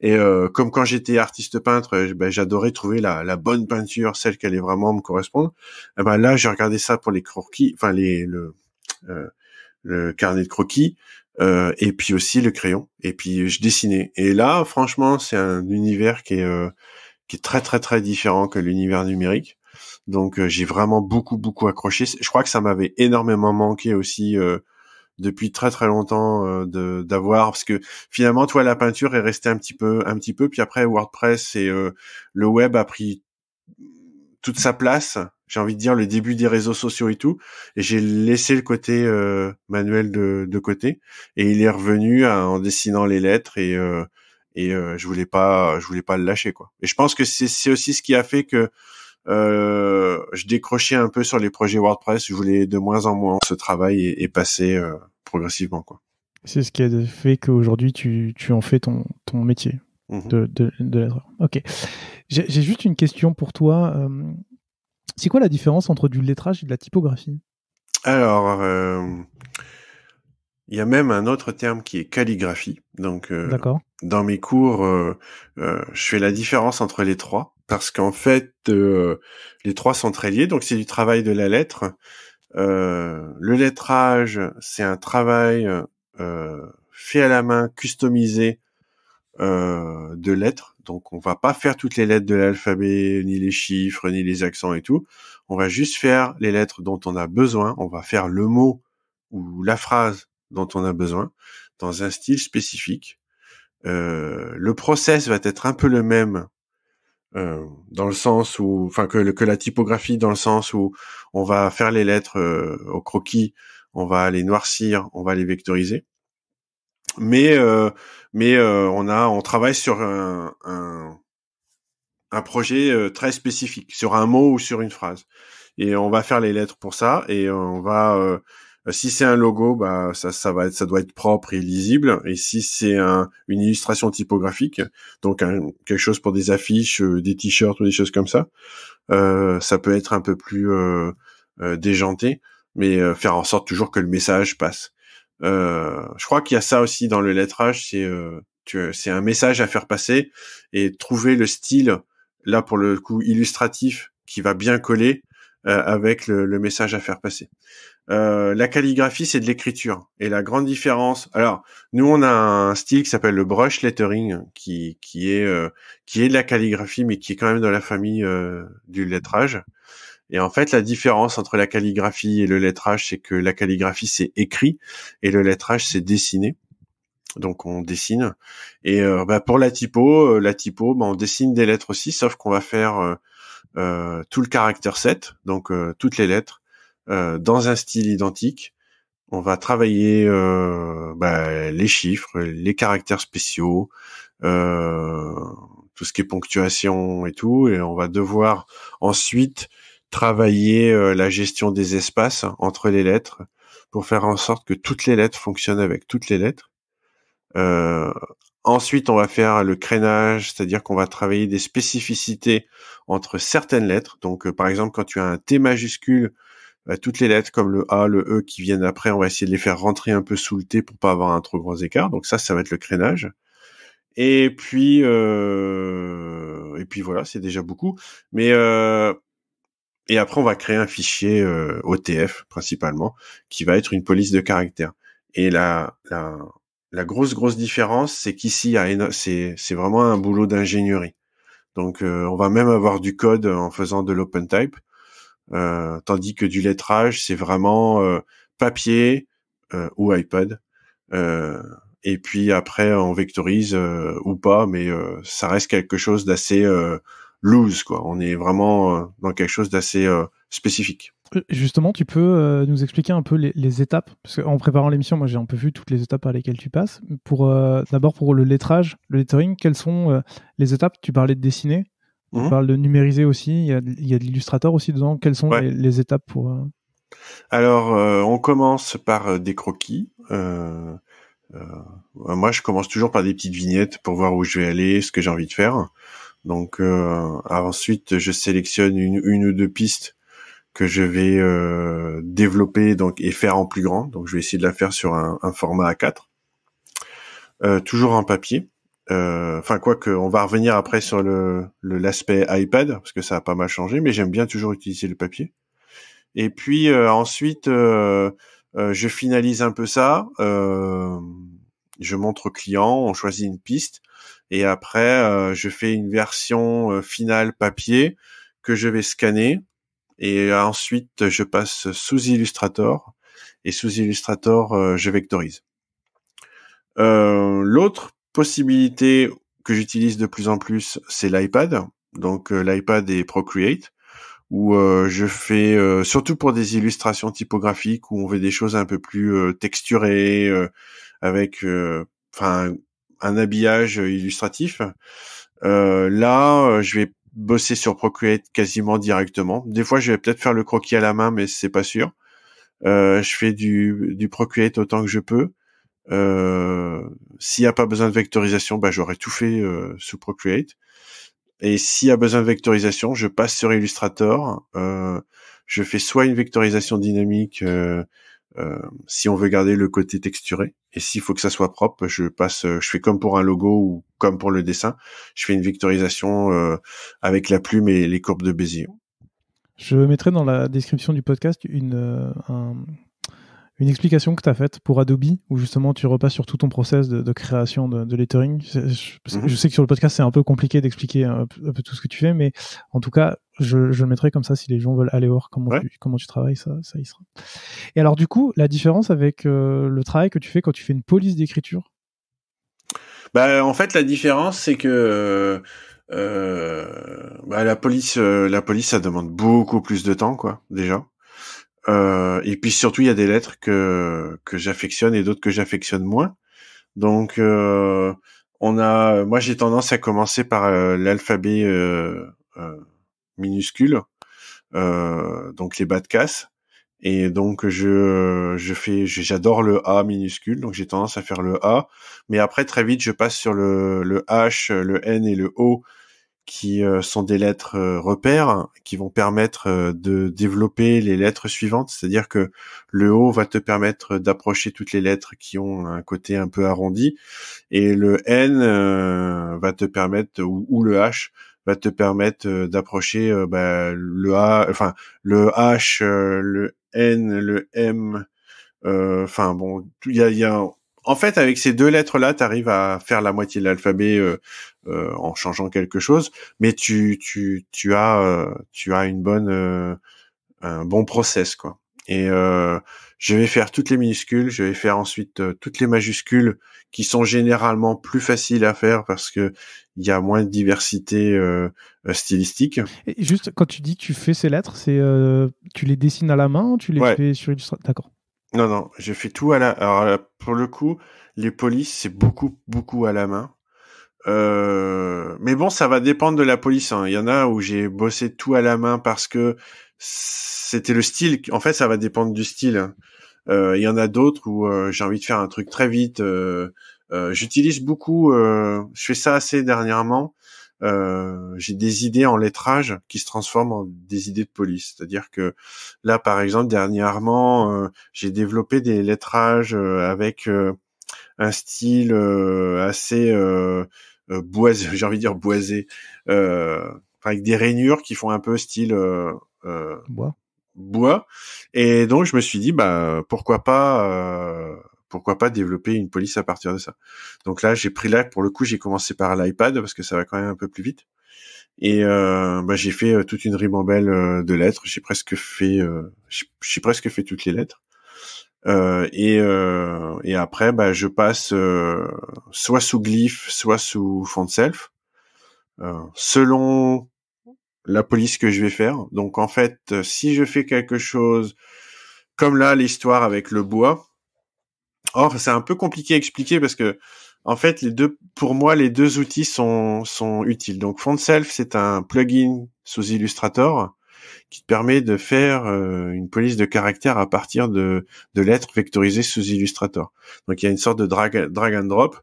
Et euh, comme quand j'étais artiste peintre, euh, ben, j'adorais trouver la, la, bonne peinture, celle qui allait vraiment me correspondre. Eh ben là, j'ai regardé ça pour les croquis, enfin les le le carnet de croquis et puis aussi le crayon et puis je dessinais et là franchement c'est un univers qui est qui est très très très différent que l'univers numérique donc j'ai vraiment beaucoup beaucoup accroché je crois que ça m'avait énormément manqué aussi depuis très très longtemps euh, d'avoir parce que finalement toi la peinture est restée un petit peu un petit peu puis après WordPress et euh, le web a pris toute sa place j'ai envie de dire le début des réseaux sociaux et tout et j'ai laissé le côté euh, manuel de, de, côté et il est revenu euh, en dessinant les lettres et et je voulais pas je voulais pas le lâcher quoi et je pense que c'est aussi ce qui a fait que euh, je décrochais un peu sur les projets WordPress. Je voulais de moins en moins ce travail et, passer euh, progressivement. quoi. C'est ce qui a fait qu'aujourd'hui, tu, tu en fais ton, ton métier mhm. de, de, de Ok. J'ai juste une question pour toi. Euh, c'est quoi la différence entre du lettrage et de la typographie Alors, il y a même un autre terme qui est calligraphie. Donc, euh, dans mes cours, je fais la différence entre les trois parce qu'en fait, euh, les trois sont très liés, donc c'est du travail de la lettre. Euh, le lettrage, c'est un travail euh, fait à la main, customisé de lettres. Donc on va pas faire toutes les lettres de l'alphabet, ni les chiffres, ni les accents et tout. On va juste faire les lettres dont on a besoin. On va faire le mot ou la phrase dont on a besoin dans un style spécifique. le process va être un peu le même euh, dans le sens où, enfin que, que la typographie dans le sens où on va faire les lettres euh, au croquis, on va les noircir, on va les vectoriser. Mais euh, mais euh, on a on travaille sur un, un, un projet très spécifique, sur un mot ou sur une phrase. Et on va faire les lettres pour ça et on va euh, si c'est un logo, bah ça, va ça doit être propre et lisible. Et si c'est une illustration typographique, donc quelque chose pour des affiches, euh, des t-shirts ou des choses comme ça, euh, ça peut être un peu plus déjanté, mais faire en sorte toujours que le message passe. je crois qu'il y a ça aussi dans le lettrage, c'est c'est un message à faire passer et trouver le style là pour le coup illustratif qui va bien coller euh, avec le, message à faire passer. Euh, la calligraphie, c'est de l'écriture. Et la grande différence, alors nous on a un style qui s'appelle le brush lettering, qui qui est euh, qui est de la calligraphie, mais qui est quand même dans la famille du lettrage. Et en fait, la différence entre la calligraphie et le lettrage, c'est que la calligraphie, c'est écrit et le lettrage, c'est dessiné. Donc on dessine. Et bah, pour la typo, la typo, bah, on dessine des lettres aussi, sauf qu'on va faire euh, tout le caractère 7, donc euh, toutes les lettres, euh, dans un style identique. On va travailler bah, les chiffres, les caractères spéciaux, tout ce qui est ponctuation et tout, et on va devoir ensuite travailler la gestion des espaces entre les lettres pour faire en sorte que toutes les lettres fonctionnent avec toutes les lettres. Ensuite, on va faire le crénage, c'est-à-dire qu'on va travailler des spécificités entre certaines lettres. Donc, euh, par exemple, quand tu as un T majuscule, euh, toutes les lettres comme le A, le E qui viennent après, on va essayer de les faire rentrer un peu sous le T pour pas avoir un trop gros écart. Donc ça, ça va être le crénage. Et puis, euh, et puis voilà, c'est déjà beaucoup. Mais et après, on va créer un fichier OTF principalement qui va être une police de caractère. Et la, la, la grosse grosse différence, c'est qu'ici, c'est vraiment un boulot d'ingénierie. Donc, euh, on va même avoir du code en faisant de l'open type, euh, tandis que du lettrage, c'est vraiment euh, papier ou iPad. et puis après, on vectorise ou pas, mais ça reste quelque chose d'assez loose, quoi. On est vraiment dans quelque chose d'assez spécifique justement, tu peux euh, nous expliquer un peu les, étapes Parce qu'en préparant l'émission, moi, j'ai un peu vu toutes les étapes par lesquelles tu passes. Pour euh, D'abord, pour le lettrage, le lettering, quelles sont euh, les étapes Tu parlais de dessiner, tu mmh. parles de numériser aussi, il y a, de l'illustrateur aussi dedans. Quelles sont les, étapes pour... Alors, on commence par des croquis. moi, je commence toujours par des petites vignettes pour voir où je vais aller, ce que j'ai envie de faire. Donc, ensuite, je sélectionne une, ou deux pistes que je vais euh, développer donc et faire en plus grand. Donc je vais essayer de la faire sur un, format A4, euh, toujours en papier. Euh, enfin quoi que, on va revenir après sur le l'aspect iPad parce que ça a pas mal changé, mais j'aime bien toujours utiliser le papier. Et puis ensuite, je finalise un peu ça. je montre au client, on choisit une piste et après je fais une version finale papier que je vais scanner et ensuite, je passe sous Illustrator. Et sous Illustrator, euh, je vectorise. Euh, l'autre possibilité que j'utilise de plus en plus, c'est l'iPad. Donc euh, l'iPad et Procreate où je fais surtout pour des illustrations typographiques où on veut des choses un peu plus texturées avec enfin un habillage illustratif. là, je vais bosser sur Procreate quasiment directement. Des fois, je vais peut-être faire le croquis à la main, mais c'est pas sûr. Euh, je fais du, Procreate autant que je peux. Euh, s'il n'y a pas besoin de vectorisation, bah, j'aurais tout fait euh, sous Procreate. Et s'il y a besoin de vectorisation, je passe sur Illustrator. je fais soit une vectorisation dynamique euh, si on veut garder le côté texturé et s'il faut que ça soit propre, je passe, euh, je fais comme pour un logo ou comme pour le dessin, je fais une vectorisation euh, avec la plume et les courbes de Bézier. Je mettrai dans la description du podcast une, un, une explication que tu as faite pour Adobe, où justement tu repasses sur tout ton process de, création de, lettering. Mhm. Je, sais que sur le podcast, c'est un peu compliqué d'expliquer un, peu tout ce que tu fais, mais en tout cas, je, le mettrai comme ça si les gens veulent aller voir comment, tu, travailles, ça, y sera. Et alors, du coup, la différence avec euh, le travail que tu fais quand tu fais une police d'écriture bah, En fait, la différence, c'est que. Euh, euh, bah, la police, la police, ça demande beaucoup plus de temps, quoi, déjà. Euh, et puis surtout, il y a des lettres que que j'affectionne et d'autres que j'affectionne moins. Donc, euh, on a, moi, j'ai tendance à commencer par euh, l'alphabet euh, minuscule, donc les bas de casse. Et donc, je je fais, j'adore le A minuscule, donc j'ai tendance à faire le A. Mais après, très vite, je passe sur le le H, le N et le O qui euh, sont des lettres euh, repères hein, qui vont permettre euh, de développer les lettres suivantes, c'est-à-dire que le O va te permettre d'approcher toutes les lettres qui ont un côté un peu arrondi, et le N va te permettre, ou, le H, va te permettre d'approcher bah, le A, enfin le H, le N, le M, enfin bon, il y a, y a en fait, avec ces deux lettres-là, tu arrives à faire la moitié de l'alphabet euh, euh, en changeant quelque chose, mais tu tu as euh, tu as une bonne un bon process quoi. Et je vais faire toutes les minuscules, je vais faire ensuite toutes les majuscules qui sont généralement plus faciles à faire parce que il y a moins de diversité stylistique. juste quand tu dis tu fais ces lettres, c'est tu les dessines à la main, tu les fais sur Illustrator. D'accord. Non, non, j'ai fait tout à la. Alors là, euh, pour le coup, les polices, c'est beaucoup, beaucoup à la main. Euh, mais bon, ça va dépendre de la police. Hein. Il y en a où j'ai bossé tout à la main parce que c'était le style. En fait, ça va dépendre du style. Hein. Euh, il y en a d'autres où j'ai envie de faire un truc très vite. J'utilise beaucoup. je fais ça assez dernièrement. Euh, j'ai des idées en lettrage qui se transforment en des idées de police. C'est-à-dire que là, par exemple, dernièrement, euh, j'ai développé des lettrages euh, avec un style assez boisé, j'ai envie de dire boisé, avec des rainures qui font un peu style bois. bois. Et donc, je me suis dit, bah, pourquoi pas pourquoi pas développer une police à partir de ça. Donc là, j'ai pris là pour le coup, j'ai commencé par l'iPad parce que ça va quand même un peu plus vite. Et euh, bah, j'ai fait euh, toute une ribambelle euh, de lettres. J'ai presque fait, j'ai presque fait toutes les lettres. et, après, bah, je passe soit sous Glyph, soit sous font self, selon la police que je vais faire. Donc en fait, si je fais quelque chose comme là, l'histoire avec le bois, Or, c'est un peu compliqué à expliquer parce que, en fait, les deux, pour moi, les deux outils sont, sont utiles. Donc, FontSelf, c'est un plugin sous Illustrator qui te permet de faire euh, une police de caractère à partir de, de lettres vectorisées sous Illustrator. Donc, il y a une sorte de drag, drag and drop.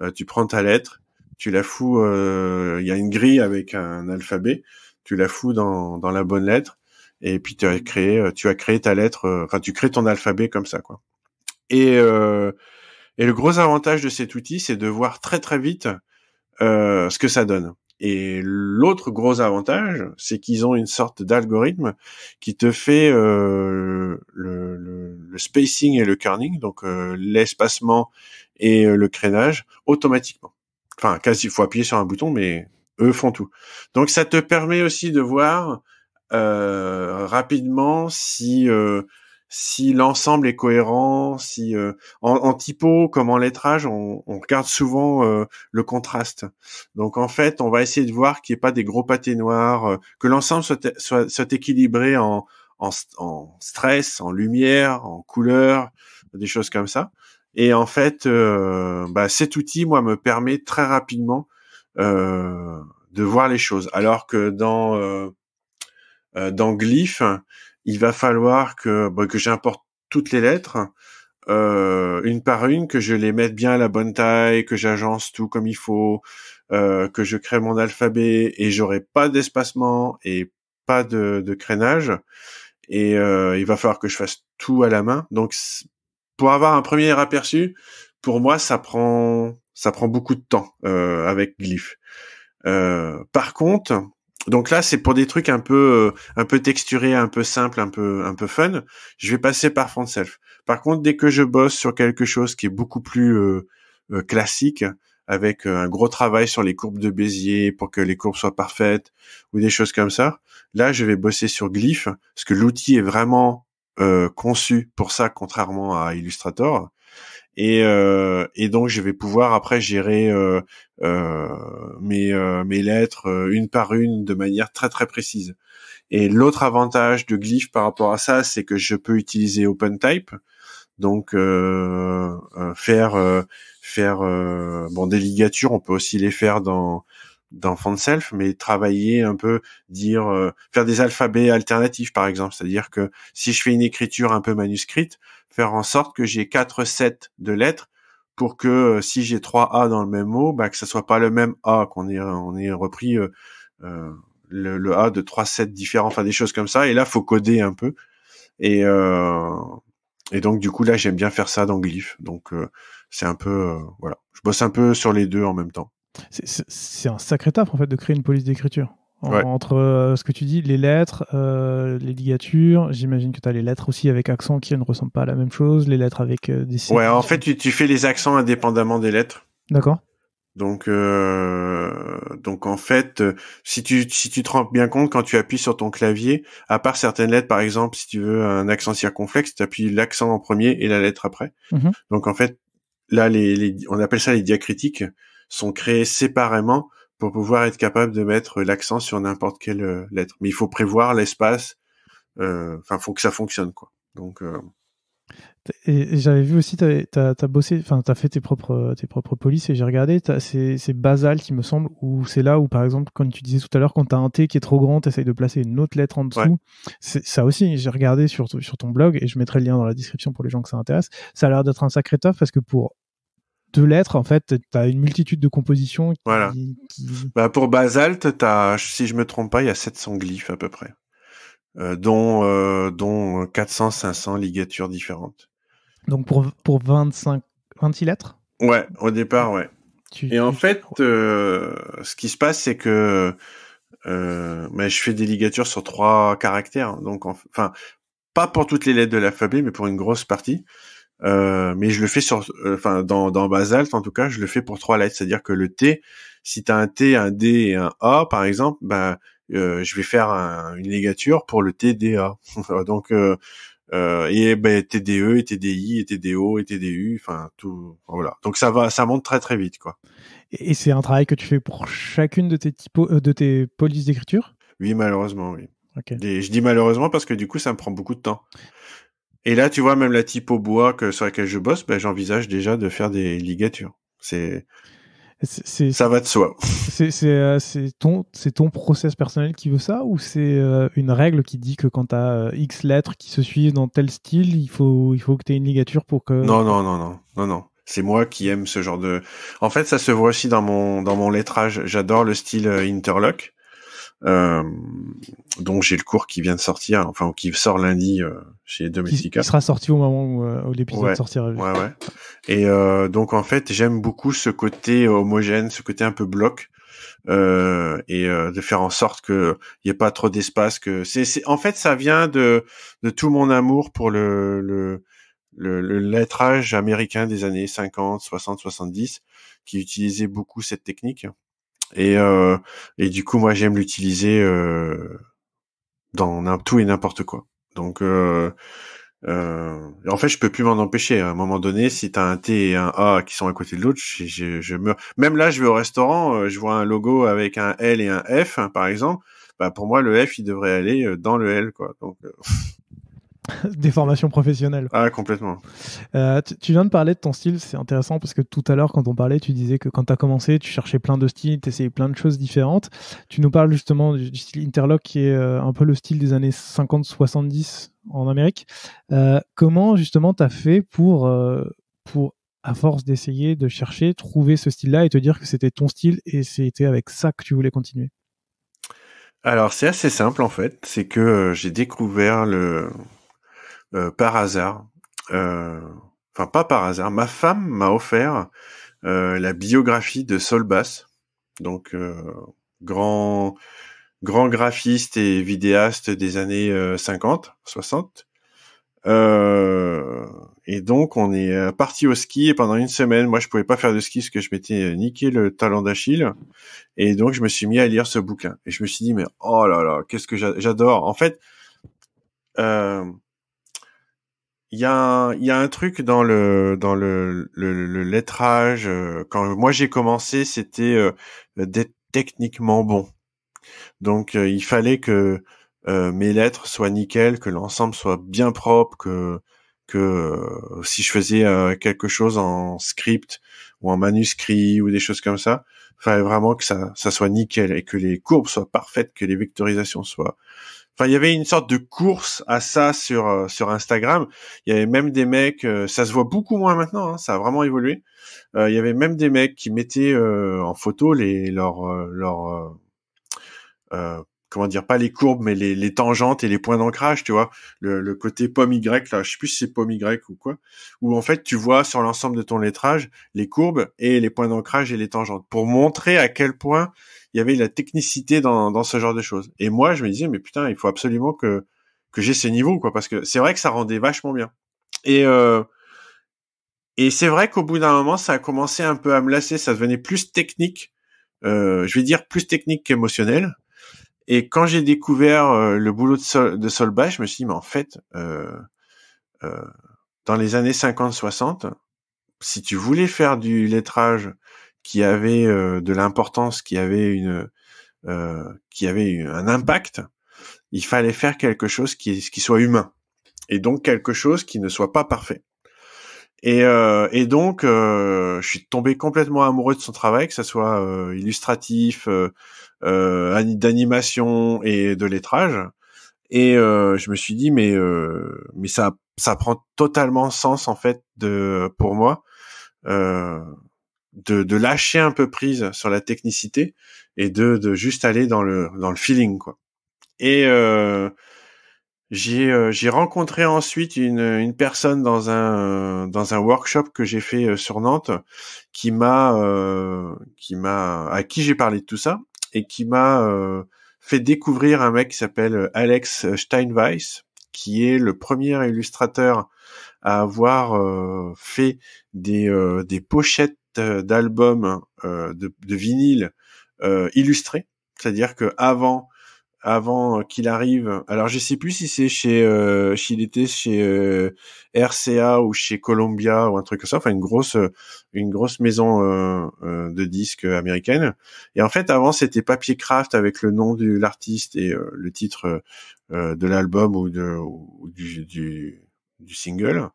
Euh, tu prends ta lettre, tu la fous, euh, il y a une grille avec un alphabet, tu la fous dans, dans la bonne lettre et puis tu as créé tu as créé ta lettre enfin tu crées ton alphabet comme ça quoi et, euh, et le gros avantage de cet outil, c'est de voir très très vite euh, ce que ça donne. Et l'autre gros avantage, c'est qu'ils ont une sorte d'algorithme qui te fait euh, le, le, spacing et le kerning, donc euh, l'espacement et euh, le crénage automatiquement. Enfin, quasi, il faut appuyer sur un bouton, mais eux font tout. Donc ça te permet aussi de voir euh, rapidement si si l'ensemble est cohérent, si euh, en, en, typo comme en lettrage, on, on regarde souvent euh, le contraste. Donc en fait, on va essayer de voir qu'il n'y ait pas des gros pâtés noirs, euh, que l'ensemble soit, équilibré en, stress, en lumière, en couleur, des choses comme ça. Et en fait, bah, cet outil, moi, me permet très rapidement de voir les choses. Alors que dans dans Glyph, il va falloir que, bah, que j'importe toutes les lettres, euh, une par une, que je les mette bien à la bonne taille, que j'agence tout comme il faut, euh, que je crée mon alphabet et j'aurai pas d'espacement et pas de, de crénage. Et euh, il va falloir que je fasse tout à la main. Donc, pour avoir un premier aperçu, pour moi, ça prend ça prend beaucoup de temps avec Glyph. par contre, donc là, c'est pour des trucs un peu, euh, un peu texturés, un peu simples, un peu, un peu fun. Je vais passer par Front Self. Par contre, dès que je bosse sur quelque chose qui est beaucoup plus euh, euh, classique, avec un gros travail sur les courbes de Bézier pour que les courbes soient parfaites ou des choses comme ça. Là, je vais bosser sur Glyph parce que l'outil est vraiment conçu pour ça, contrairement à Illustrator et, euh, et donc je vais pouvoir après gérer euh, euh mes, euh, mes lettres une par une de manière très très précise. Et l'autre avantage de Glyph par rapport à ça, c'est que je peux utiliser OpenType, donc faire faire bon des ligatures, on peut aussi les faire dans de Self, mais travailler un peu, dire euh, faire des alphabets alternatifs par exemple, c'est-à-dire que si je fais une écriture un peu manuscrite, faire en sorte que j'ai quatre sets de lettres pour que euh, si j'ai trois A dans le même mot, bah, que ça soit pas le même A, qu'on ait on ait repris euh, le, A de trois sets différents, enfin des choses comme ça. Et là, faut coder un peu. Et et donc du coup là, j'aime bien faire ça dans Glyph. Donc c'est un peu voilà, je bosse un peu sur les deux en même temps. C'est un sacré taf en fait de créer une police d'écriture. Entre euh, ce que tu dis, les lettres, euh, les ligatures, j'imagine que tu as les lettres aussi avec accent qui ne ressemblent pas à la même chose, les lettres avec euh, des... Ouais, en fait, tu, fais les accents indépendamment des lettres. D'accord. Donc, donc en fait, si tu, si te rends bien compte, quand tu appuies sur ton clavier, à part certaines lettres, par exemple, si tu veux un accent circonflexe, tu appuies l'accent en premier et la lettre après. Mm-hmm. Donc en fait, là, on appelle ça les diacritiques sont créés séparément pour pouvoir être capable de mettre l'accent sur n'importe quelle euh, lettre. Mais il faut prévoir l'espace. Euh, enfin, faut que ça fonctionne, quoi. Donc. Euh, et, j'avais vu aussi, tu as, bossé, enfin, tu fait tes propres, tes propres polices et j'ai regardé, c'est basal qui me semble, ou c'est là où, par exemple, quand tu disais tout à l'heure, quand tu as un T qui est trop grand, tu essayes de placer une autre lettre en dessous. Ça aussi, j'ai regardé sur, sur ton blog et je mettrai le lien dans la description pour les gens que ça intéresse. Ça a l'air d'être un sacré taf parce que pour deux lettres, en fait, tu as une multitude de compositions. voilà. Bah, pour basalte, as, si je me trompe pas, il y a 700 glyphes à peu près, euh, dont, euh, dont 400-500 ligatures différentes. Donc pour, pour 25, 26 lettres Ouais, au départ, ouais. Et en fait, euh, ce qui se passe, c'est que je fais des ligatures sur trois caractères. Donc, enfin, pas pour toutes les lettres de l'alphabet, mais pour une grosse partie. Euh, mais je le fais sur, euh, enfin dans, dans Basalt en tout cas, je le fais pour trois lettres, c'est-à-dire que le T, si tu as un T, un D et un A par exemple, ben, euh, je vais faire une ligature pour le TDA. Donc et ben, TDE, et TDI, et TDO, TDU, enfin tout, voilà. Donc ça va, ça monte très très vite quoi. Et c'est un travail que tu fais pour chacune de tes typos, de tes polices d'écriture Oui, malheureusement, oui. Et je dis malheureusement parce que du coup, ça me prend beaucoup de temps. Et là, tu vois, même la type au bois que, sur laquelle je bosse, ben, j'envisage déjà de faire des ligatures. C'est, ça va de soi. Euh, c'est, ton, c'est ton process personnel qui veut ça ou c'est euh, une règle qui dit que quand tu as euh, X lettres qui se suivent dans tel style, il faut, il faut que tu aies une ligature pour que. Non, non, non, non, non, non. C'est moi qui aime ce genre de. En fait, ça se voit aussi dans mon, dans mon lettrage. J'adore le style interlock. Euh, donc j'ai le cours qui vient de sortir, enfin qui sort lundi euh, chez Domestica. Qui sera sorti au moment où, euh, l'épisode sortira. Ouais, ouais. Et euh, donc en fait j'aime beaucoup ce côté homogène, ce côté un peu bloc. et de faire en sorte que il y ait pas trop d'espace que c'est en fait ça vient de de tout mon amour pour le le, le, le lettrage américain des années 50 60 70 qui utilisait beaucoup cette technique et, euh, et du coup, moi, j'aime l'utiliser euh, dans tout et n'importe quoi. Donc, euh, euh, en fait, je peux plus m'en empêcher. À un moment donné, si tu as un T et un A qui sont à côté de l'autre, je, je, meurs. Même là, je vais au restaurant, euh, je vois un logo avec un L et un F, hein, par exemple. Bah, pour moi, le F, il devrait aller euh, dans le L, quoi. Donc, des formations professionnelles. Ah, complètement. Euh, tu, viens de parler de ton style, c'est intéressant parce que tout à l'heure, quand on parlait, tu disais que quand tu as commencé, tu cherchais plein de styles, tu essayais plein de choses différentes. Tu nous parles justement du, style Interlock qui est euh, un peu le style des années 50-70 en Amérique. Euh, comment justement tu as fait pour, pour, à force d'essayer, de chercher, trouver ce style-là et te dire que c'était ton style et c'était avec ça que tu voulais continuer alors c'est assez simple en fait, c'est que j'ai découvert le euh, par hasard, euh, enfin pas par hasard, ma femme m'a offert euh, la biographie de Sol Bass, donc grand grand graphiste et vidéaste des années 50, 60. et donc on est parti au ski et pendant une semaine, moi je pouvais pas faire de ski parce que je m'étais niqué le talent d'Achille. Et donc je me suis mis à lire ce bouquin et je me suis dit mais oh là là, qu'est-ce que j'adore. En fait, euh, il y, y a un truc dans le dans le, le, lettrage euh, quand moi j'ai commencé c'était euh, d'être techniquement bon donc euh, il fallait que mes lettres soient nickel que l'ensemble soit bien propre que que si je faisais quelque chose en script ou en manuscrit ou des choses comme ça fallait vraiment que ça ça soit nickel et que les courbes soient parfaites que les vectorisations soient il y avait une sorte de course à ça sur euh, sur Instagram. Il y avait même des mecs, euh, ça se voit beaucoup moins maintenant. Hein, ça a vraiment évolué. Euh, il y avait même des mecs qui mettaient en photo les leurs leur, comment dire pas les courbes mais les, tangentes et les points d'ancrage tu vois le, côté pomme y là je sais plus si c'est pomme y ou quoi où en fait tu vois sur l'ensemble de ton lettrage les courbes et les points d'ancrage et les tangentes pour montrer à quel point il y avait la technicité dans, dans ce genre de choses. Et moi, je me disais, mais putain, il faut absolument que que j'ai ces niveaux, quoi, parce que c'est vrai que ça rendait vachement bien. Et euh, et c'est vrai qu'au bout d'un moment, ça a commencé un peu à me lasser, ça devenait plus technique, euh, je vais dire plus technique qu'émotionnel. Et quand j'ai découvert euh, le boulot de, Sol, de je me suis dit, mais en fait, dans les années 50-60, si tu voulais faire du lettrage qui avait euh, de l'importance, qui avait une, euh, qui avait un impact, il fallait faire quelque chose qui, qui soit humain et donc quelque chose qui ne soit pas parfait. Et, euh, et donc, euh, je suis tombé complètement amoureux de son travail, que ça soit euh, illustratif, euh, d'animation et de lettrage. Et je me suis dit, mais mais ça ça prend totalement sens en fait de pour moi de, de lâcher un peu prise sur la technicité et de, de juste aller dans le dans le feeling quoi. Et euh, j'ai euh, rencontré ensuite une, une personne dans un euh, dans un workshop que j'ai fait sur Nantes qui m'a qui m'a à qui j'ai parlé de tout ça et qui m'a fait découvrir un mec qui s'appelle Alex Steinweiss qui est le premier illustrateur à avoir fait des des pochettes d'albums euh, de, vinyle euh, illustré c'est-à-dire que avant avant qu'il arrive. Alors je sais plus si c'est chez euh, s'il était chez RCA ou chez Columbia ou un truc comme ça, enfin une grosse une grosse maison de disques américaine. Et en fait avant c'était papier craft avec le nom de l'artiste et le titre de l'album ou de du, du single.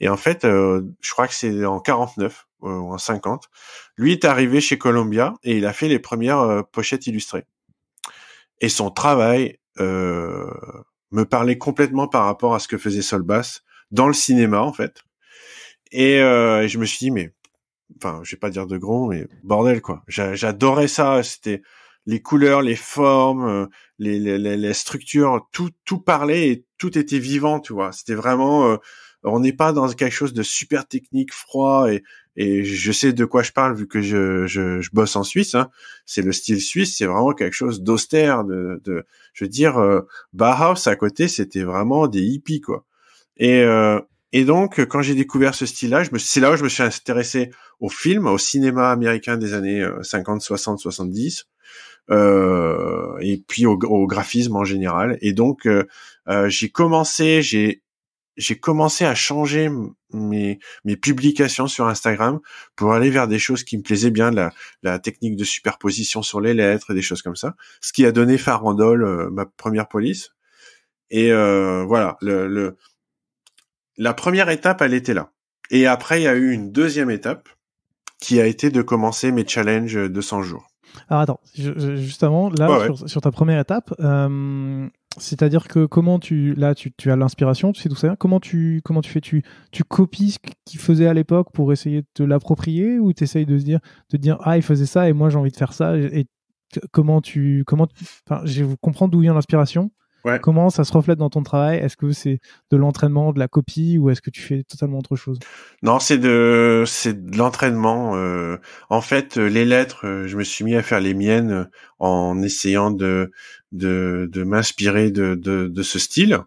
Et en fait je crois que c'est en 49 en euh, 50. Lui est arrivé chez Columbia et il a fait les premières euh, pochettes illustrées. Et son travail euh, me parlait complètement par rapport à ce que faisait Sol Solbass dans le cinéma en fait. Et, je me suis dit mais, enfin, je vais pas dire de gros, mais bordel quoi. J'adorais ça. C'était les couleurs, les formes, les, les, les, structures, tout tout parlait et tout était vivant, tu vois. C'était vraiment on n'est pas dans quelque chose de super technique, froid et, et je sais de quoi je parle vu que je, bosse en Suisse. Hein. C'est le style suisse, c'est vraiment quelque chose d'austère. De, je veux dire, euh, Bauhaus à côté, c'était vraiment des hippies quoi. Et euh, donc, quand j'ai découvert ce style-là, c'est là où je me suis intéressé au film, au cinéma américain des années 50, 60, 70, euh, et puis au, au, graphisme en général. Et donc, euh, j'ai commencé, j'ai j'ai commencé à changer mes, mes publications sur Instagram pour aller vers des choses qui me plaisaient bien, la, la technique de superposition sur les lettres et des choses comme ça, ce qui a donné Farandole euh, ma première police. Et euh, voilà, le, le, la première étape, elle était là. Et après, il y a eu une deuxième étape qui a été de commencer mes challenges de 100 jours. Alors attends, justement, là, Sur, sur, ta première étape, euh, c'est-à-dire que comment tu là tu, as l'inspiration, tu sais tout ça. Comment tu comment tu fais tu tu copies ce qu'il faisait à l'époque pour essayer de te l'approprier ou tu essayes de se dire de dire ah il faisait ça et moi j'ai envie de faire ça et comment tu comment enfin je comprends d'où vient l'inspiration Comment ça se reflète dans ton travail Est-ce que c'est de l'entraînement, de la copie, ou est-ce que tu fais totalement autre chose Non, c'est de c'est de l'entraînement. Euh. en fait, euh, les lettres, euh, je me suis mis à faire les miennes en essayant de de, m'inspirer de, de, ce style.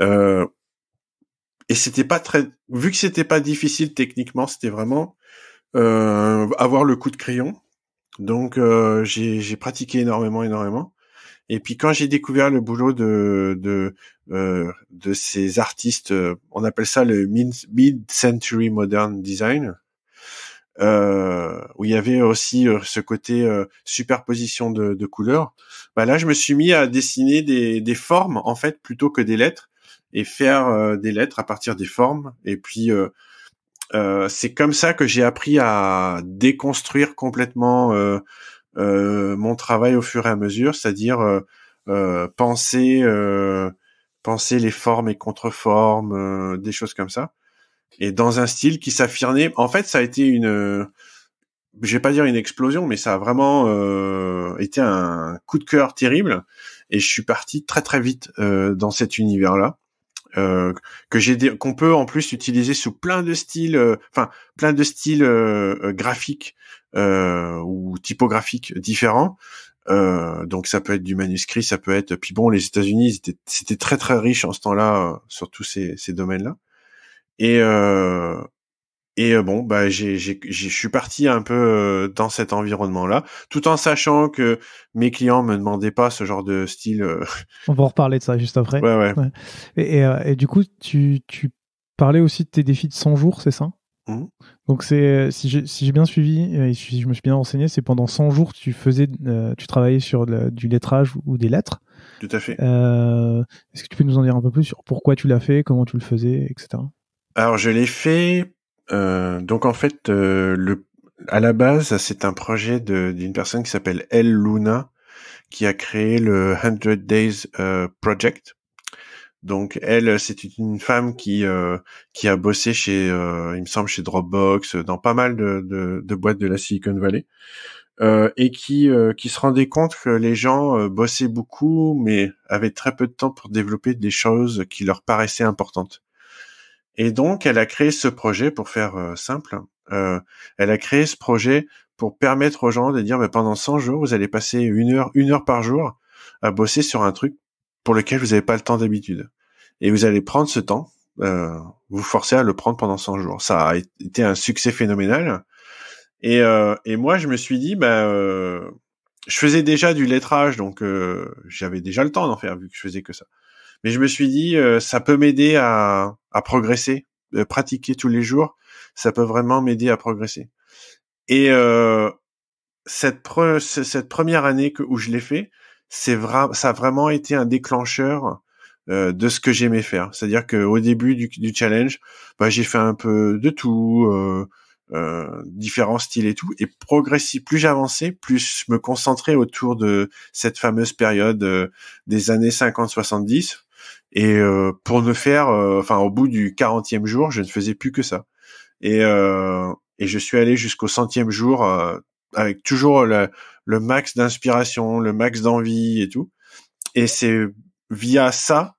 et c'était pas très vu que c'était pas difficile techniquement, c'était vraiment avoir le coup de crayon. Donc j'ai pratiqué énormément, énormément. Et puis quand j'ai découvert le boulot de de, euh, de ces artistes, euh, on appelle ça le mid-century modern design, euh, où il y avait aussi euh, ce côté euh, superposition de, couleurs. Bah là, je me suis mis à dessiner des, des formes en fait plutôt que des lettres et faire des lettres à partir des formes. Et puis c'est comme ça que j'ai appris à déconstruire complètement euh, mon travail au fur et à mesure, c'est-à-dire euh, euh, penser penser les formes et contreformes, des choses comme ça, et dans un style qui s'affirmait. En fait, ça a été une je vais pas dire une explosion, mais ça a vraiment euh, été un coup de cœur terrible. Et je suis parti très très vite euh, dans cet univers-là, euh, que j'ai qu'on peut en plus utiliser sous plein de styles, enfin plein de styles graphiques, euh, ou typographiques différents. Euh, donc ça peut être du manuscrit, ça peut être. Puis bon, les États-Unis c'était très très riche en ce temps-là euh, sur tous ces, ces domaines-là. Et euh, et euh, bon, bah j'ai je suis parti un peu dans cet environnement-là, tout en sachant que mes clients me demandaient pas ce genre de style. On va en reparler de ça juste après. Ouais, ouais. Et, et, du coup, tu tu parlais aussi de tes défis de 100 jours, c'est ça mmh. Donc c'est euh, si j'ai bien suivi euh, et si je me suis bien renseigné, c'est pendant 100 jours tu faisais euh, tu travaillais sur du lettrage ou des lettres. Tout à fait. Est-ce que tu peux nous en dire un peu plus sur pourquoi tu l'as fait, comment tu le faisais, etc. Alors je l'ai fait. donc en fait à la base c'est un projet d'une personne qui s'appelle Elle Luna qui a créé le 100 Days Project donc elle, c'est une femme qui euh, qui a bossé chez, euh, il me semble, chez Dropbox, euh, dans pas mal de, de, de boîtes de la Silicon Valley, et qui qui se rendait compte que les gens bossaient beaucoup, mais avaient très peu de temps pour développer des choses qui leur paraissaient importantes. Et donc elle a créé ce projet pour faire simple. elle a créé ce projet pour permettre aux gens de dire, mais bah, pendant 100 jours, vous allez passer une heure une heure par jour à bosser sur un truc pour lequel vous n'avez pas le temps d'habitude. Et vous allez prendre ce temps, euh, vous forcer à le prendre pendant 100 jours. Ça a été un succès phénoménal. Et, euh, moi, je me suis dit, bah, euh, je faisais déjà du lettrage, donc j'avais déjà le temps d'en faire vu que je faisais que ça. Mais je me suis dit, ça peut m'aider à, à progresser, pratiquer tous les jours, ça peut vraiment m'aider à progresser. Et cette, cette première année que, où je l'ai fait, c'est ça a vraiment été un déclencheur euh, de ce que j'aimais faire. C'est-à-dire qu'au début du, challenge, bah, j'ai fait un peu de tout, euh, euh, différents styles et tout, et progressivement, plus j'avançais, plus je me concentrais autour de cette fameuse période des années 50-70. Et pour ne faire, enfin au bout du 40e jour, je ne faisais plus que ça. Et, et je suis allé jusqu'au centième jour avec toujours le, le max d'inspiration, le max d'envie et tout. Et c'est via ça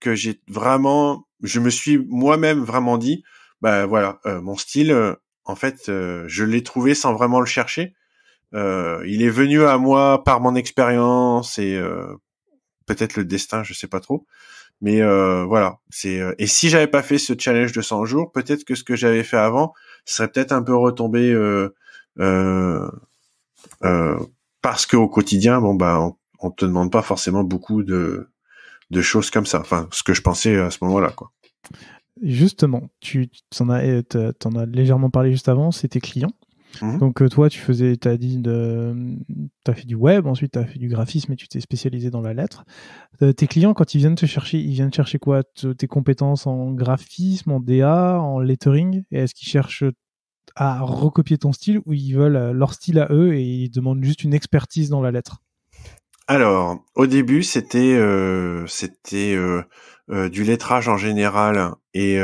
que j'ai vraiment, je me suis moi-même vraiment dit, bah voilà, euh, mon style, euh, en fait, euh, je l'ai trouvé sans vraiment le chercher. il est venu à moi par mon expérience et peut-être le destin, je sais pas trop. Mais voilà, c'est et si j'avais pas fait ce challenge de 100 jours, peut-être que ce que j'avais fait avant serait peut-être un peu retombé parce qu'au quotidien, bon bah on, on te demande pas forcément beaucoup de de choses comme ça. Enfin, ce que je pensais à ce moment-là, quoi. Justement, tu t'en as, euh, légèrement parlé juste avant, c'est tes clients. Mhm. Donc euh, toi, tu faisais, t'as dit, de, t'as fait du web, ensuite as fait du graphisme et tu t'es spécialisé dans la lettre. Euh, tes clients, quand ils viennent te chercher, ils viennent chercher quoi Tes compétences en graphisme, en DA, en lettering est-ce qu'ils cherchent à recopier ton style ou ils veulent leur style à eux et ils demandent juste une expertise dans la lettre alors, au début, c'était euh, c'était euh, euh, du lettrage en général et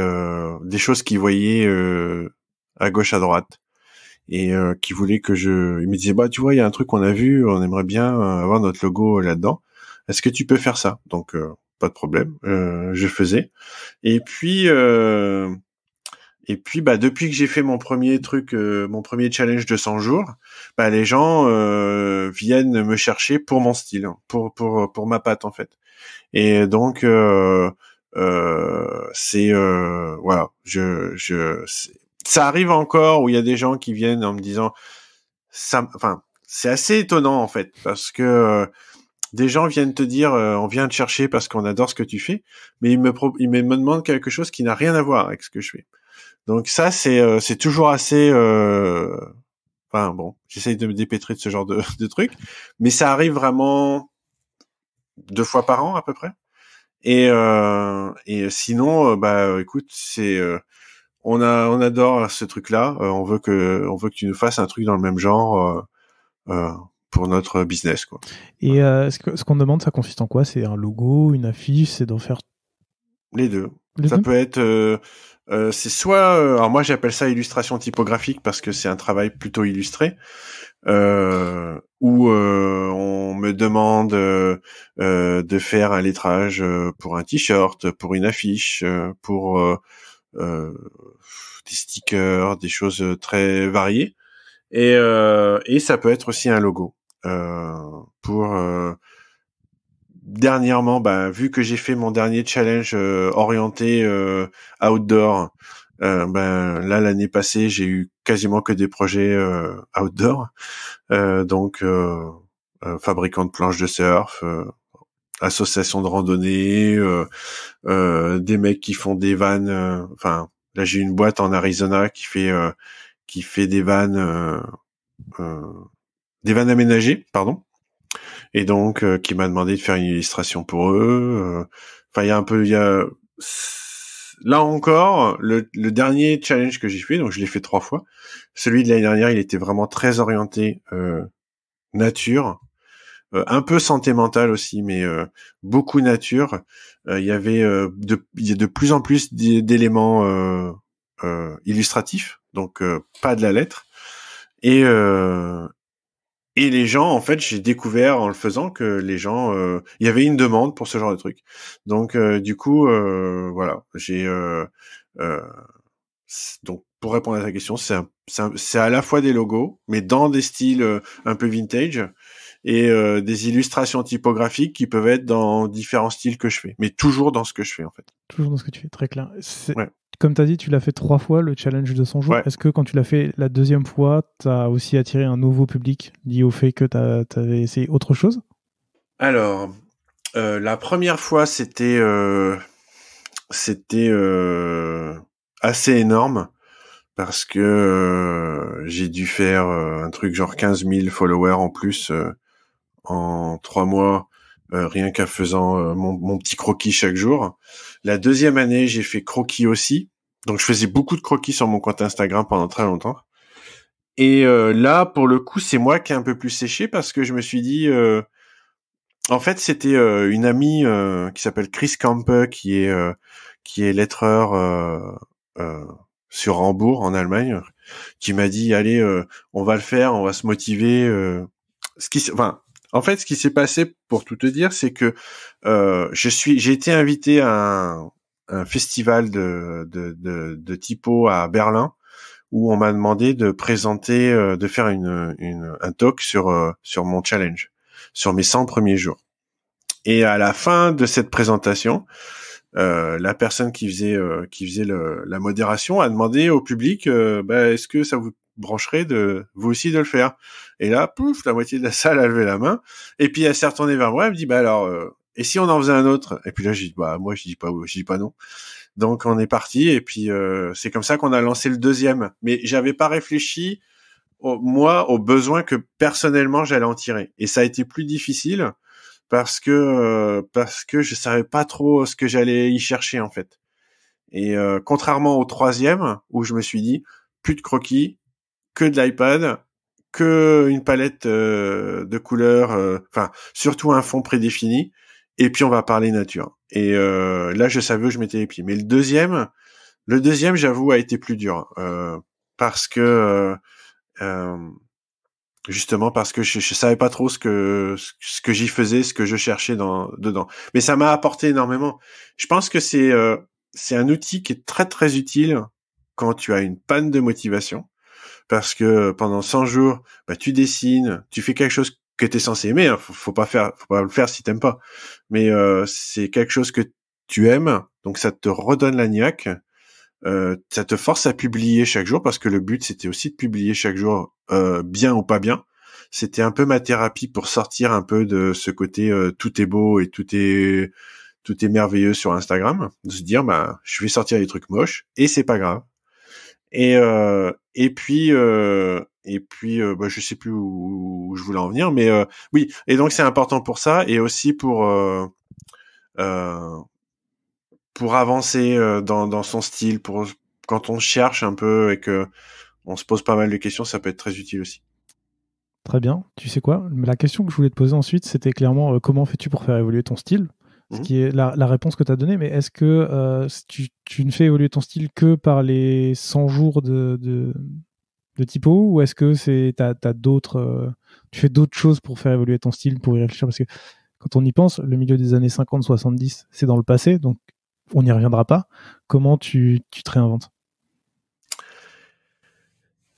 des choses qu'ils voyaient à gauche à droite et qui voulait que je. Il me disaient bah tu vois il y a un truc qu'on a vu, on aimerait bien avoir notre logo là-dedans. Est-ce que tu peux faire ça Donc pas de problème, je faisais. Et puis et puis, bah, depuis que j'ai fait mon premier truc, euh, mon premier challenge de 100 jours, bah, les gens euh, viennent me chercher pour mon style, hein, pour pour pour ma patte en fait. Et donc, euh, euh c'est voilà, je je ça arrive encore où il y a des gens qui viennent en me disant, ça, enfin, c'est assez étonnant en fait parce que des gens viennent te dire on vient te chercher parce qu'on adore ce que tu fais, mais ils me, ils me demandent quelque chose qui n'a rien à voir avec ce que je fais. Donc ça, c'est euh, c'est toujours assez. Euh, enfin bon, j'essaye de me dépêtrer de ce genre de, truc. mais ça arrive vraiment deux fois par an à peu près. Et, euh, et sinon, bah écoute, c'est on a on adore ce truc-là. on veut que on veut que tu nous fasses un truc dans le même genre pour notre business, quoi. Et ce qu'on ce qu'on demande, ça consiste en quoi C'est un logo, une affiche, c'est d'en faire les deux. ça peut être euh, c'est soit, euh, alors moi j'appelle ça illustration typographique parce que c'est un travail plutôt illustré, euh, où on me demande de faire un lettrage pour un t-shirt, pour une affiche, pour des stickers, des choses très variées, et, et ça peut être aussi un logo pour dernièrement, bah, vu que j'ai fait mon dernier challenge euh, orienté euh, outdoor, euh, ben, là l'année passée j'ai eu quasiment que des projets outdoor, donc fabricant de planches de surf, association de randonnée, des mecs qui font des vannes. Enfin là j'ai une boîte en Arizona qui fait qui fait des vannes des vannes aménagées, pardon et donc euh, qui m'a demandé de faire une illustration pour eux. Euh. Enfin, il y a un peu, il y a là encore le, dernier challenge que j'ai fait, donc je l'ai fait trois fois. Celui de l'année dernière, il était vraiment très orienté euh, nature, un peu santé mentale aussi, mais beaucoup nature. Il y avait de, y a de plus en plus d'éléments illustratifs, donc pas de la lettre. Et, euh, et les gens, en fait, j'ai découvert en le faisant que les gens, euh, il y avait une demande pour ce genre de truc. Donc, euh, du coup, euh, voilà, j'ai donc pour répondre à ta question, c'est à la fois des logos, mais dans des styles un peu vintage et des illustrations typographiques qui peuvent être dans différents styles que je fais, mais toujours dans ce que je fais en fait. Toujours dans ce que tu fais, très clair. Ouais comme tu as dit, tu l'as fait trois fois le challenge de 100 jours. Est-ce que quand tu l'as fait la deuxième fois, tu as aussi attiré un nouveau public lié au fait que tu avais essayé autre chose Alors, euh, la première fois, c'était euh, euh, assez énorme parce que j'ai dû faire un truc genre 15 000 followers en plus en trois mois euh, rien qu'à faisant euh, mon, petit croquis chaque jour. La deuxième année, j'ai fait croquis aussi. Donc je faisais beaucoup de croquis sur mon compte Instagram pendant très longtemps. Et euh, là, pour le coup, c'est moi qui ai un peu plus séché parce que je me suis dit, en fait, c'était une amie qui s'appelle Chris Camper, qui est qui est lettreur sur Hambourg en Allemagne, qui m'a dit, allez, on va le faire, on va se motiver. ce qui, enfin, en fait, ce qui s'est passé, pour tout te dire, c'est que euh, je suis, j'ai été invité à un, festival de, de, de, typo à Berlin où on m'a demandé de présenter, euh, de faire une, une, un talk sur euh, sur mon challenge, sur mes 100 premiers jours. Et à la fin de cette présentation, la personne qui faisait qui faisait la modération a demandé au public bah, est-ce que ça vous brancherait de vous aussi de le faire. Et là, pouf, la moitié de la salle a levé la main. Et puis elle s'est retournée vers moi, elle me dit bah alors euh, et si on en faisait un autre Et puis là, j'ai dit bah moi je dis pas je dis pas non. Donc on est parti et puis euh, c'est comme ça qu'on a lancé le deuxième. Mais j'avais pas réfléchi au, moi aux besoins que personnellement j'allais en tirer. Et ça a été plus difficile parce que euh, parce que je savais pas trop ce que j'allais y chercher en fait. Et euh, contrairement au troisième où je me suis dit plus de croquis, que de l'iPad, que une palette euh, de couleurs, euh, enfin surtout un fond prédéfini, et puis on va parler nature. Et euh, là, je savais où je mettais les pieds. Mais le deuxième, le deuxième, j'avoue, a été plus dur hein, parce que justement parce que je, je, savais pas trop ce que ce que j'y faisais, ce que je cherchais dans dedans. Mais ça m'a apporté énormément. Je pense que c'est c'est un outil qui est très très utile quand tu as une panne de motivation parce que pendant 100 jours, bah, tu dessines, tu fais quelque chose que tu es censé aimer. Hein. Faut, pas faire, faut pas le faire si t'aimes pas. Mais euh, c'est quelque chose que tu aimes, donc ça te redonne la niaque. Euh, ça te force à publier chaque jour parce que le but c'était aussi de publier chaque jour euh, bien ou pas bien. C'était un peu ma thérapie pour sortir un peu de ce côté tout est beau et tout est tout est merveilleux sur Instagram, de se dire bah je vais sortir des trucs moches et c'est pas grave. Et euh, et puis euh, et puis euh, bah, je sais plus où, je voulais en venir, mais euh, oui. Et donc c'est important pour ça et aussi pour pour avancer dans, dans son style, pour quand on cherche un peu et que on se pose pas mal de questions, ça peut être très utile aussi. Très bien. Tu sais quoi La question que je voulais te poser ensuite, c'était clairement comment fais-tu pour faire évoluer ton style ce mmh. qui est la, réponse que tu as donnée, mais est-ce que euh, tu, ne fais évoluer ton style que par les 100 jours de, de, typo ou est-ce que c'est t'as, d'autres, euh, tu fais d'autres choses pour faire évoluer ton style, pour y réfléchir Parce que quand on y pense, le milieu des années 50-70, c'est dans le passé, donc on n'y reviendra pas. Comment tu, tu te réinventes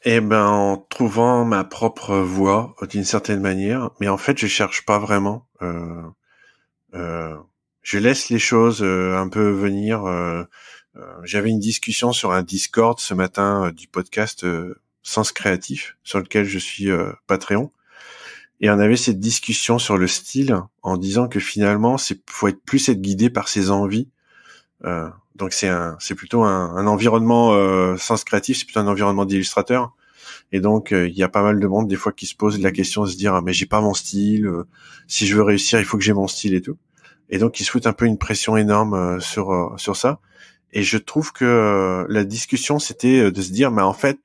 eh ben, en trouvant ma propre voie d'une certaine manière, mais en fait, je cherche pas vraiment. euh, euh je laisse les choses euh, un peu venir. Euh, euh, j'avais une discussion sur un Discord ce matin du podcast Sens Créatif, sur lequel je suis Patreon. Et on avait cette discussion sur le style en disant que finalement, c'est faut être plus être guidé par ses envies. donc c'est un, c'est plutôt un, environnement sens créatif, c'est plutôt un environnement d'illustrateur. Et donc il y a pas mal de monde des fois qui se pose la question de se dire ah, mais j'ai pas mon style. si je veux réussir, il faut que j'ai mon style et tout et donc ils souhaitent un peu une pression énorme euh, sur euh, sur ça. Et je trouve que euh, la discussion c'était de se dire, mais en fait,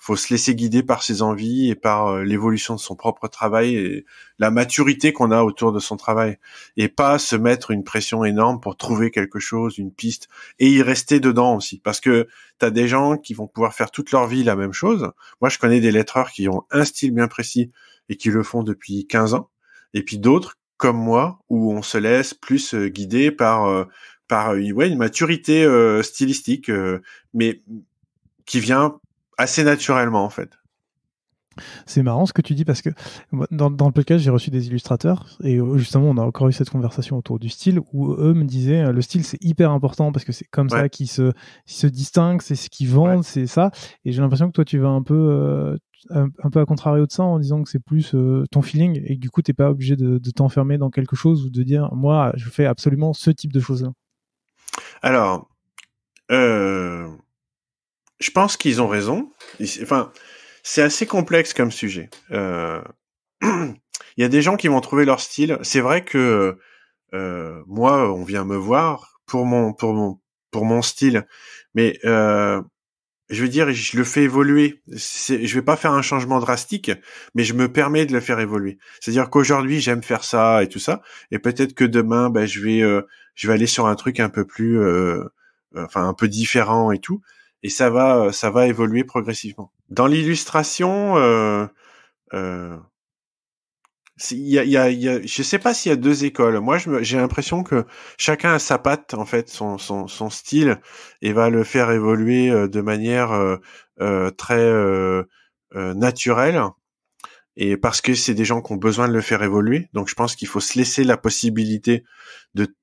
faut se laisser guider par ses envies et par l'évolution de son propre travail et la maturité qu'on a autour de son travail et pas se mettre une pression énorme pour trouver quelque chose, une piste et y rester dedans aussi parce que tu as des gens qui vont pouvoir faire toute leur vie la même chose. Moi, je connais des lettreurs qui ont un style bien précis et qui le font depuis 15 ans et puis d'autres comme moi, où on se laisse plus euh, guider par euh, par euh, ouais, une maturité stylistique, mais qui vient assez naturellement en fait. C'est marrant ce que tu dis parce que dans, dans le podcast, j'ai reçu des illustrateurs et justement, on a encore eu cette conversation autour du style où eux me disaient le style c'est hyper important parce que c'est comme ça qu'ils se, se distinguent, c'est ce qu'ils vendent, c'est ça. Et j'ai l'impression que toi, tu vas un peu, un, peu à contrario de ça en disant que c'est plus euh, ton feeling et que du coup t'es pas obligé de, t'enfermer dans quelque chose ou de dire moi je fais absolument ce type de choses là alors euh, je pense qu'ils ont raison enfin c'est assez complexe comme sujet euh, il y a des gens qui vont trouver leur style c'est vrai que moi on vient me voir pour mon pour mon pour mon style mais euh, je veux dire, je le fais évoluer. Je vais pas faire un changement drastique, mais je me permets de le faire évoluer. C'est-à-dire qu'aujourd'hui j'aime faire ça et tout ça, et peut-être que demain, ben, je vais, euh, je vais aller sur un truc un peu plus, euh, euh, enfin un peu différent et tout, et ça va, ça va évoluer progressivement. Dans l'illustration, il y a, je sais pas s'il y a deux écoles. Moi, j'ai l'impression que chacun a sa patte, en fait, son, style, et va le faire évoluer euh, de manière euh, euh, très naturelle. Et parce que c'est des gens qui ont besoin de le faire évoluer. Donc, je pense qu'il faut se laisser la possibilité de,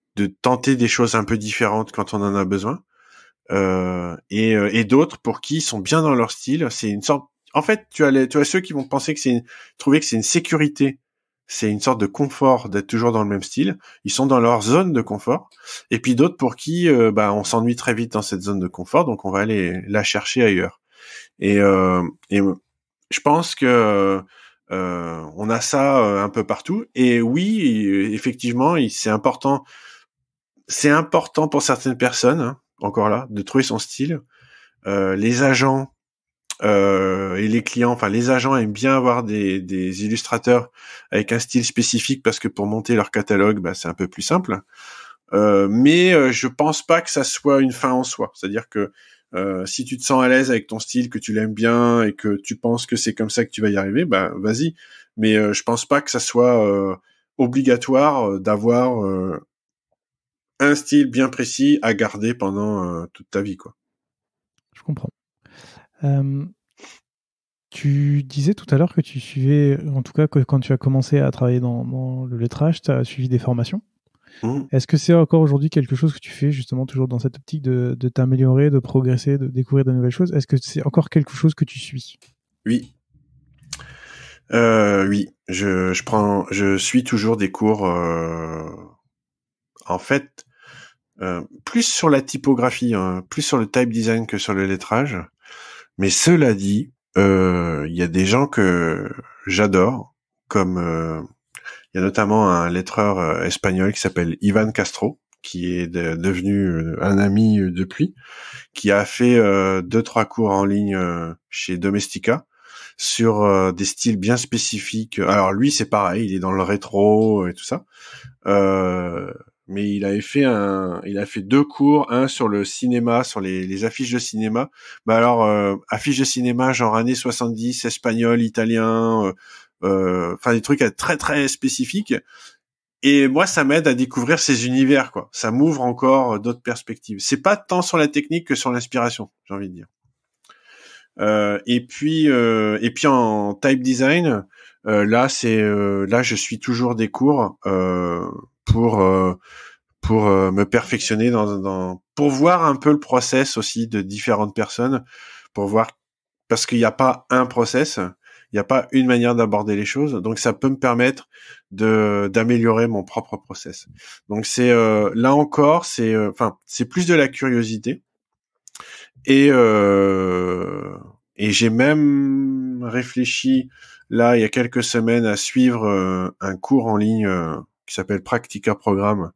tenter des choses un peu différentes quand on en a besoin. et d'autres pour qui ils sont bien dans leur style. C'est une sorte en fait, tu as, tu as ceux qui vont penser que c'est trouver que c'est une sécurité c'est une sorte de confort d'être toujours dans le même style. Ils sont dans leur zone de confort. Et puis d'autres pour qui euh, bah, on s'ennuie très vite dans cette zone de confort, donc on va aller la chercher ailleurs. Et, euh, je pense que euh, on a ça un peu partout. Et oui, effectivement, c'est important. C'est important pour certaines personnes, hein, encore là, de trouver son style. les agents euh, et les clients, enfin les agents aiment bien avoir des, des, illustrateurs avec un style spécifique parce que pour monter leur catalogue, bah, c'est un peu plus simple. Euh, mais euh, je pense pas que ça soit une fin en soi. C'est-à-dire que euh, si tu te sens à l'aise avec ton style, que tu l'aimes bien et que tu penses que c'est comme ça que tu vas y arriver, bah vas-y. Mais euh, je pense pas que ça soit euh, obligatoire euh, d'avoir un style bien précis à garder pendant toute ta vie, quoi. Je comprends. Euh, tu disais tout à l'heure que tu suivais, en tout cas que quand tu as commencé à travailler dans, le lettrage, tu as suivi des formations. Mmh. Est-ce que c'est encore aujourd'hui quelque chose que tu fais justement toujours dans cette optique de, t'améliorer, de progresser, de découvrir de nouvelles choses Est-ce que c'est encore quelque chose que tu suis Oui. Euh, oui, je, prends, je suis toujours des cours. Euh, en fait, plus sur la typographie, hein, plus sur le type design que sur le lettrage. Mais cela dit, euh, il y a des gens que j'adore, comme euh, il y a notamment un lettreur euh, espagnol qui s'appelle Ivan Castro, qui est devenu un ami depuis, qui a fait deux trois cours en ligne chez Domestica sur des styles bien spécifiques. Alors lui, c'est pareil, il est dans le rétro et tout ça. Euh, mais il avait fait un, il a fait deux cours, un sur le cinéma, sur les, affiches de cinéma. Bah alors euh, affiches de cinéma genre années 70, espagnol, italien, euh, euh, enfin des trucs très très spécifiques. Et moi, ça m'aide à découvrir ces univers, quoi. Ça m'ouvre encore d'autres perspectives. C'est pas tant sur la technique que sur l'inspiration, j'ai envie de dire. et puis, et puis en type design, là, c'est là, je suis toujours des cours. Euh, pour euh, pour euh, me perfectionner dans, dans pour voir un peu le process aussi de différentes personnes pour voir parce qu'il n'y a pas un process il n'y a pas une manière d'aborder les choses. Donc ça peut me permettre de d'améliorer mon propre process. Donc c'est euh, là encore, c'est enfin c'est plus de la curiosité et euh, et j'ai même réfléchi là il y a quelques semaines à suivre un cours en ligne qui s'appelle Practica Programme,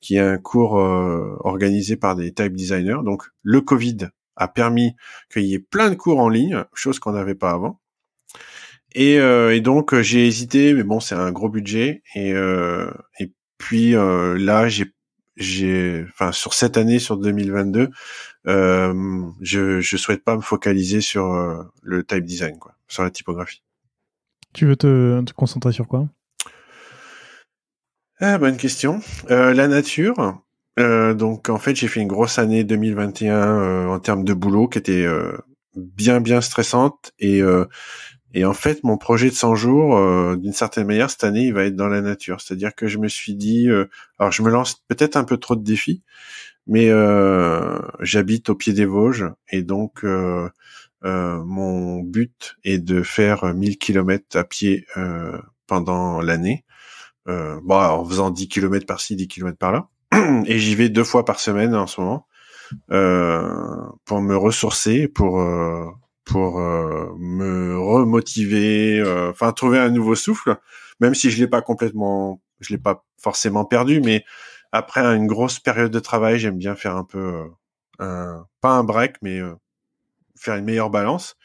qui est un cours euh, organisé par des type designers. Donc le Covid a permis qu'il y ait plein de cours en ligne, chose qu'on n'avait pas avant. Et, euh, donc euh, j'ai hésité, mais bon, c'est un gros budget. Et, et puis là, j'ai j'ai enfin sur cette année sur 2022 je je souhaite pas me focaliser sur le type design quoi sur la typographie tu veux te, te concentrer sur quoi ah, Bonne question. Euh, la nature. Euh, donc en fait j'ai fait une grosse année 2021 euh, en termes de boulot qui était bien bien stressante et et en fait mon projet de 100 jours d'une certaine manière cette année il va être dans la nature c'est-à-dire que je me suis dit alors je me lance peut-être un peu trop de défis mais j'habite au pied des Vosges et donc mon but est de faire 1000 km à pied pendant l'année euh, bah, en faisant 10 km par-ci, 10 km par-là. Et j'y vais deux fois par semaine en ce moment euh, pour me ressourcer, pour euh, pour me remotiver, enfin trouver un nouveau souffle, même si je l'ai pas complètement, je l'ai pas forcément perdu, mais après une grosse période de travail, j'aime bien faire un peu pas un break, mais faire une meilleure balance.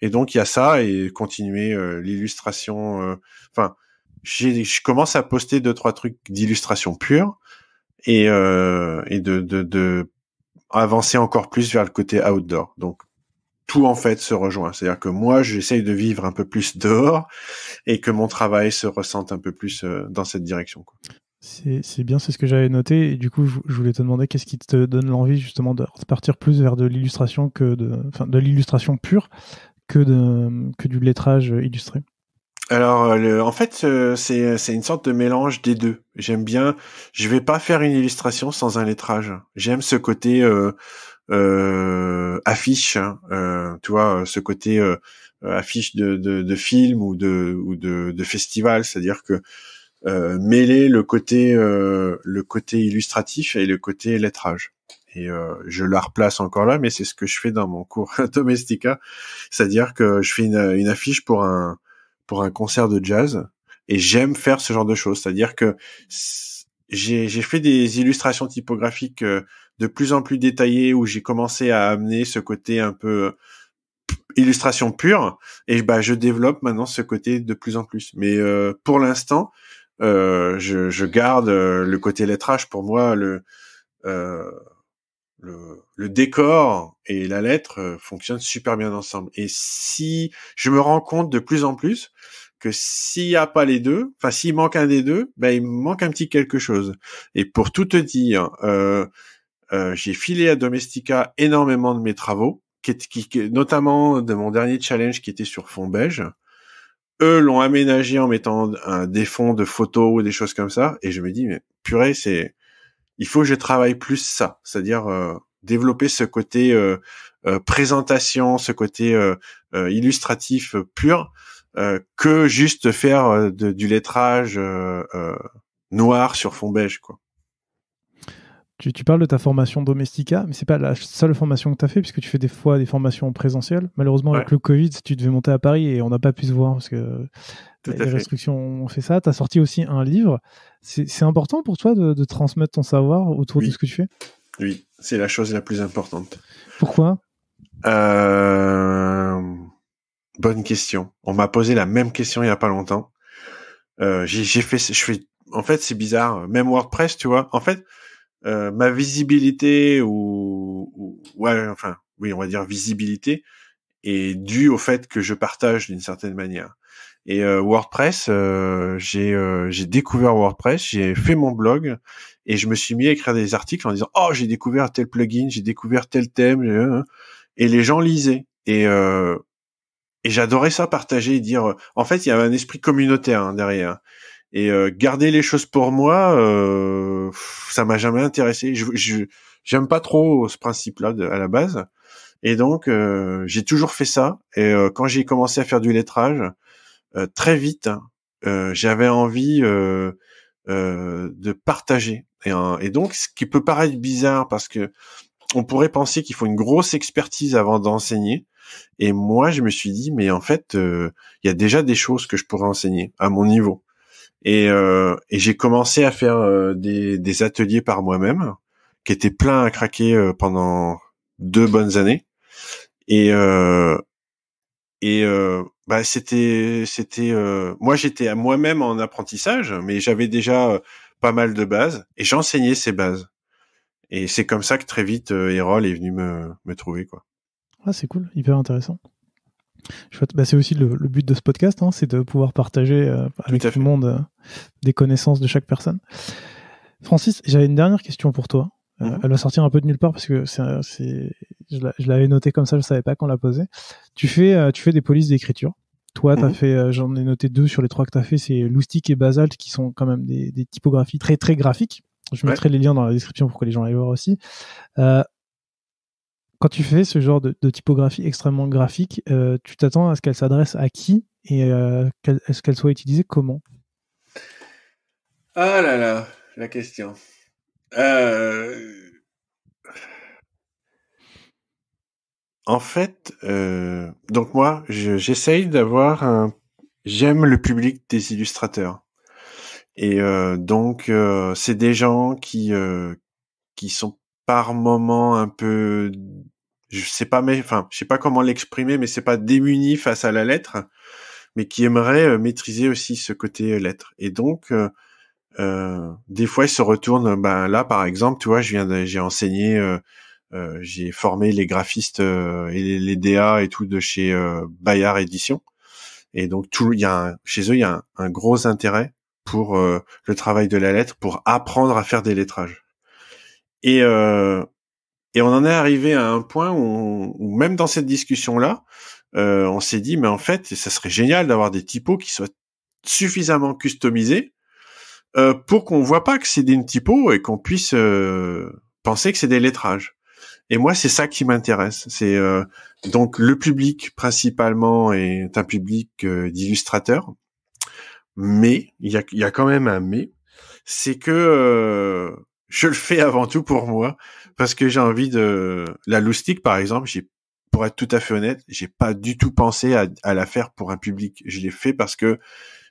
Et donc il y a ça et continuer l'illustration. Enfin, je commence à poster deux trois trucs d'illustration pure et, euh, et de, de, de, avancer encore plus vers le côté outdoor. Donc tout en fait se rejoint. C'est-à-dire que moi j'essaye de vivre un peu plus dehors et que mon travail se ressente un peu plus euh, dans cette direction. Quoi. C'est bien, c'est ce que j'avais noté. Et du coup, je, je voulais te demander qu'est-ce qui te donne l'envie justement de partir plus vers de l'illustration que de, enfin, de l'illustration pure que de, que du lettrage illustré. Alors, euh, en fait, euh, c'est c'est une sorte de mélange des deux. J'aime bien. Je vais pas faire une illustration sans un lettrage. J'aime ce côté euh, affiche, hein, tu vois, ce côté affiche de, de, de, film ou de ou de, festival, c'est-à-dire que mêler le côté le côté illustratif et le côté lettrage et je la replace encore là, mais c'est ce que je fais dans mon cours Domestica, c'est-à-dire que je fais une affiche pour un pour un concert de jazz et j'aime faire ce genre de choses. C'est-à-dire que j'ai fait des illustrations typographiques euh, de plus en plus détaillées où j'ai commencé à amener ce côté un peu euh, illustration pure et bah je développe maintenant ce côté de plus en plus. Mais euh, pour l'instant, je, je, garde le côté lettrage. Pour moi, le euh, le, décor et la lettre euh, fonctionnent super bien ensemble. Et si je me rends compte de plus en plus que s'il n'y a pas les deux, enfin s'il manque un des deux, ben il manque un petit quelque chose. Et pour tout te dire, euh, euh, j'ai filé à Domestica énormément de mes travaux, qui, notamment de mon dernier challenge qui était sur fond beige. Eux l'ont aménagé en mettant un, des fonds de photos ou des choses comme ça, et je me dis mais purée c'est il faut que je travaille plus ça, c'est-à-dire euh, développer ce côté euh, euh, présentation, ce côté illustratif pur, que juste faire du lettrage noir sur fond beige, quoi. Tu, parles de ta formation domestica, mais c'est pas la seule formation que tu as fait, puisque tu fais des fois des formations en présentiel. Malheureusement, avec le Covid, tu devais monter à Paris et on n'a pas pu se voir parce que les restrictions ont fait ça. Tu as sorti aussi un livre. C'est important pour toi de, transmettre ton savoir autour de ce que tu fais Oui, c'est la chose la plus importante. Pourquoi euh, Bonne question. On m'a posé la même question il n'y a pas longtemps. Euh, j'ai fait, je fais, en fait, c'est bizarre. Même WordPress, tu vois. En fait, euh, ma visibilité ou, ou, ouais, enfin, oui, on va dire visibilité est due au fait que je partage d'une certaine manière. Et euh, WordPress, euh, j'ai j'ai découvert WordPress, j'ai fait mon blog et je me suis mis à écrire des articles en disant oh j'ai découvert tel plugin, j'ai découvert tel thème hein, hein. et les gens lisaient et et j'adorais ça partager et dire en fait il y avait un esprit communautaire hein, derrière et euh, garder les choses pour moi, euh, ça m'a jamais intéressé. Je, j'aime pas trop ce principe-là à la base. Et donc, euh, j'ai toujours fait ça. Et quand j'ai commencé à faire du lettrage, très vite, hein, j'avais envie de partager. Et, et, donc, ce qui peut paraître bizarre, parce que on pourrait penser qu'il faut une grosse expertise avant d'enseigner. Et moi, je me suis dit, mais en fait, il y a déjà des choses que je pourrais enseigner à mon niveau. Euh, et, j'ai commencé à faire euh, des, ateliers par moi-même, qui étaient pleins à craquer euh, pendant deux bonnes années. Et bah, c'était c'était moi j'étais à moi-même en apprentissage, mais j'avais déjà pas mal de bases et j'enseignais ces bases. Et c'est comme ça que très vite Erol est venu me me trouver quoi. Ah c'est cool, hyper intéressant. Bah, c'est aussi le, but de ce podcast, hein, c'est de pouvoir partager euh, avec tout, le monde euh, des connaissances de chaque personne. Francis, j'avais une dernière question pour toi. Euh, mhm. Elle va sortir un peu de nulle part parce que c'est, je l'avais noté comme ça, je savais pas qu'on la posait. Tu fais, tu fais des polices d'écriture. Toi, t'as mhm. fait, j'en ai noté deux sur les trois que tu as fait, c'est Loustic et Basalt qui sont quand même des, typographies très très graphiques. Je mettrai les liens dans la description pour que les gens aillent voir aussi. Euh, quand tu fais ce genre de, typographie extrêmement graphique, euh, tu t'attends à ce qu'elle s'adresse à qui et euh, est-ce qu'elle soit utilisée comment Ah là là, la question. Euh, en fait, euh, donc moi, j'essaye d'avoir un. J'aime le public des illustrateurs. Et donc, c'est des gens qui qui sont par moments un peu je sais pas mais enfin je sais pas comment l'exprimer mais c'est pas démuni face à la lettre mais qui aimerait euh, maîtriser aussi ce côté euh, lettre et donc euh, des fois ils se retourne. ben là par exemple tu vois je viens j'ai enseigné j'ai formé les graphistes et les, DA et tout de chez Bayard Édition et donc tout il y a chez eux il y a un, gros intérêt pour le travail de la lettre pour apprendre à faire des lettrages et et on en est arrivé à un point où, où même dans cette discussion-là, euh, on s'est dit, mais en fait, ça serait génial d'avoir des typos qui soient suffisamment customisés euh, pour qu'on voit pas que c'est des typos et qu'on puisse euh, penser que c'est des lettrages. Et moi, c'est ça qui m'intéresse. C'est euh, donc le public principalement est un public euh, d'illustrateurs, mais il y a, y a, quand même un mais, c'est que je le fais avant tout pour moi parce que j'ai envie de la loustique par exemple j'ai pour être tout à fait honnête j'ai pas du tout pensé à, la faire pour un public je l'ai fait parce que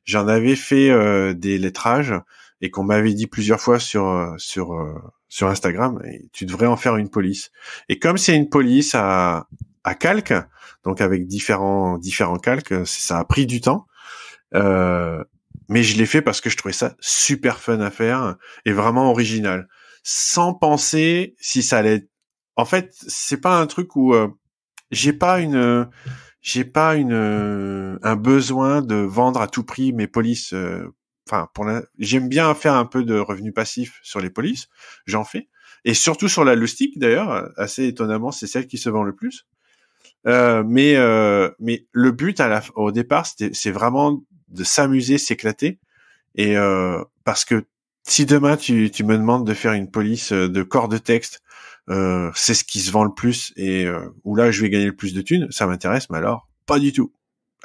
j'en avais fait euh, des lettrages et qu'on m'avait dit plusieurs fois sur euh, sur euh, sur Instagram tu devrais en faire une police et comme c'est une police à à calque donc avec différents différents calques ça a pris du temps mais je l'ai fait parce que je trouvais ça super fun à faire et vraiment original, sans penser si ça allait. En fait, c'est pas un truc où euh, j'ai pas une, j'ai pas une euh, un besoin de vendre à tout prix mes polices. Euh, enfin, pour j'aime bien faire un peu de revenus passifs sur les polices, j'en fais, et surtout sur la loustique d'ailleurs. Assez étonnamment, c'est celle qui se vend le plus. mais mais le but à la, au départ, c'est vraiment de s'amuser, s'éclater. Et euh, parce que si demain tu, me demandes de faire une police euh, de corps de texte, euh, c'est ce qui se vend le plus et euh, où là je vais gagner le plus de thunes, ça m'intéresse, mais alors pas du tout.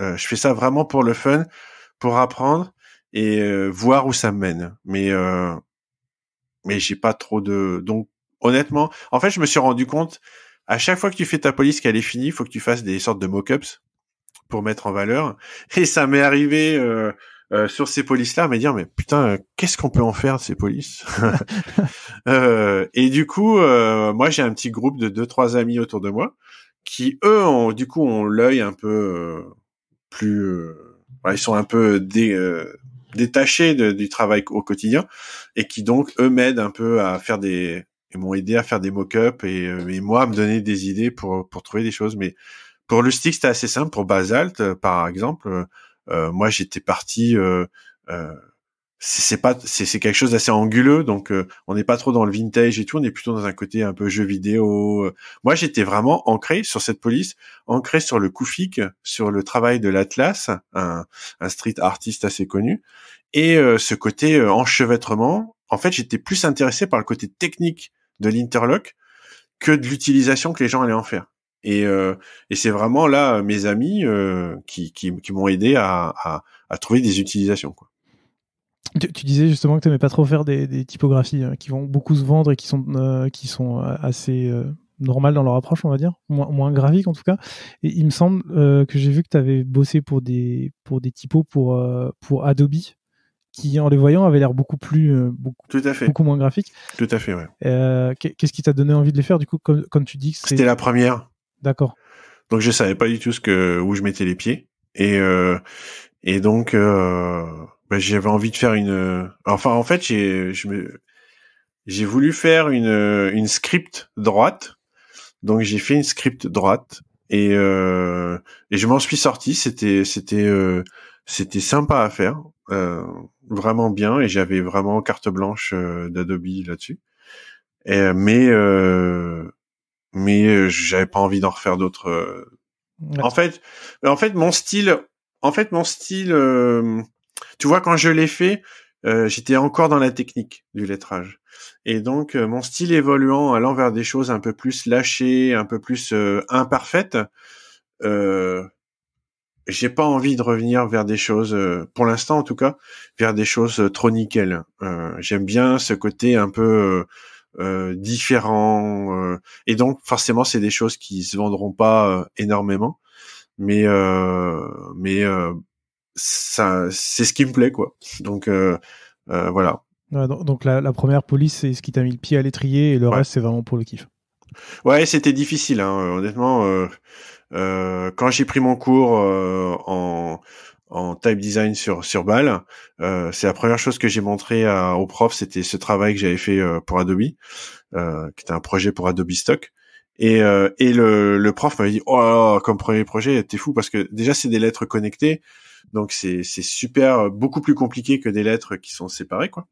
je fais ça vraiment pour le fun, pour apprendre et voir où ça me mène. Mais mais j'ai pas trop de donc honnêtement, en fait je me suis rendu compte à chaque fois que tu fais ta police qu'elle est finie, il faut que tu fasses des sortes de mock-ups pour mettre en valeur. Et ça m'est arrivé euh, euh, sur ces polices-là, me dire mais putain, euh, qu'est-ce qu'on peut en faire de ces polices Et du coup, moi j'ai un petit groupe de deux trois amis autour de moi qui eux ont du coup ont l'œil un peu plus, ils sont un peu détachés du travail au quotidien et qui donc eux m'aident un peu à faire des ils m'ont aidé à faire des mock-ups et, et, moi à me donner des idées pour pour trouver des choses mais pour le stick, c'était assez simple. Pour Basalt, euh, par exemple, euh, euh, moi, j'étais parti. c'est pas, c'est quelque chose d'assez anguleux, donc on n'est pas trop dans le vintage et tout. On est plutôt dans un côté un peu jeu vidéo. Moi, j'étais vraiment ancré sur cette police, ancré sur le Koufik, sur le travail de l'Atlas, un, un, street artiste assez connu, et ce côté enchevêtrement. En fait, j'étais plus intéressé par le côté technique de l'interlock que de l'utilisation que les gens allaient en faire. Euh, et, c'est vraiment là euh, mes amis euh, qui, m'ont aidé à, trouver des utilisations. Tu, disais justement que tu n'aimais pas trop faire des, typographies hein, qui vont beaucoup se vendre et qui sont, qui sont assez normales dans leur approche, on va dire, moins graphiques en tout cas. Et il me semble que j'ai vu que tu avais bossé pour des, pour des typos pour, pour Adobe qui, en les voyant, avaient l'air beaucoup plus, beaucoup, tout à fait. moins graphiques. Tout à fait, ouais. Qu'est-ce qui t'a donné envie de les faire du coup, comme, tu dis que C'était la première. D'accord. Donc je savais pas du tout ce que où je mettais les pieds et euh, et donc euh, bah, j'avais envie de faire une enfin en fait j'ai je me j'ai voulu faire une une script droite donc j'ai fait une script droite et euh, et je m'en suis sorti c'était c'était euh, c'était sympa à faire euh, vraiment bien et j'avais vraiment carte blanche euh, d'Adobe là-dessus mais mais euh, j'avais pas envie d'en refaire d'autres. Euh. En fait, en fait, mon style, en fait, mon style, tu vois, quand je l'ai fait, euh, j'étais encore dans la technique du lettrage. Et donc, mon style évoluant, allant vers des choses un peu plus lâchées, un peu plus imparfaites, j'ai pas envie de revenir vers des choses, pour l'instant en tout cas, vers des choses trop nickel. J'aime bien ce côté un peu euh, différents euh, et donc forcément c'est des choses qui se vendront pas euh, énormément mais mais ça c'est ce qui me plaît quoi donc voilà donc la, première police c'est ce qui t'a mis le pied à l'étrier et le reste c'est vraiment pour le kiff ouais c'était difficile hein, honnêtement quand j'ai pris mon cours en en type design sur sur balle. Euh, c'est la première chose que j'ai montré à, au prof, c'était ce travail que j'avais fait euh, pour Adobe, euh, qui était un projet pour Adobe Stock. Et, et le, le prof m'a dit oh comme premier projet t'es fou parce que déjà c'est des lettres connectées donc c'est super beaucoup plus compliqué que des lettres qui sont séparées quoi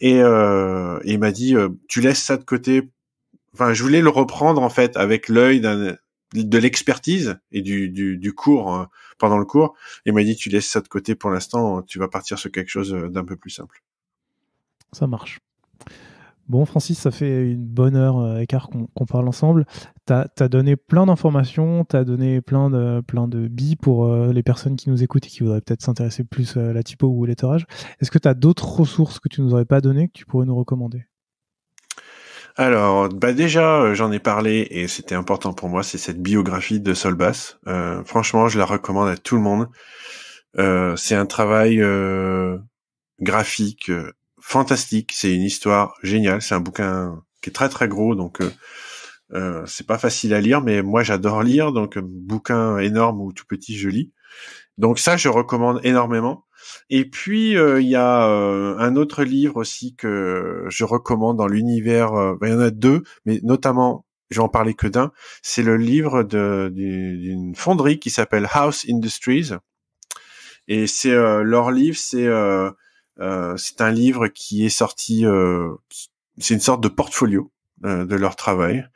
et, et il m'a dit tu laisses ça de côté enfin je voulais le reprendre en fait avec l'œil d'un de l'expertise et du, du, cours euh, pendant le cours il m'a dit tu laisses ça de côté pour l'instant tu vas partir sur quelque chose euh, d'un peu plus simple ça marche Bon, Francis, ça fait une bonne heure et euh, qu'on parle ensemble. t'as as, donné plein d'informations, t'as donné plein de, plein de billes pour les personnes qui nous écoutent et qui voudraient peut-être s'intéresser plus à la typo ou au lettrage. Est-ce que tu as d'autres ressources que tu nous aurais pas donné que tu pourrais nous recommander alors, bah déjà, euh, j'en ai parlé et c'était important pour moi, c'est cette biographie de Solbass. Euh, franchement, je la recommande à tout le monde. Euh, c'est un travail graphique fantastique, c'est une histoire géniale, c'est un bouquin qui est très très gros, donc c'est pas facile à lire, mais moi j'adore lire, donc bouquin énorme ou tout petit, je lis. Donc ça, je recommande énormément. Et puis euh, il y a euh, un autre livre aussi que je recommande dans l'univers. Euh, ben, il y en a deux, mais notamment je vais en parler que d'un. C'est le livre d'une fonderie qui s'appelle House Industries. Et c'est leur livre, c'est c'est un livre qui est sorti, c'est une sorte de portfolio de leur travail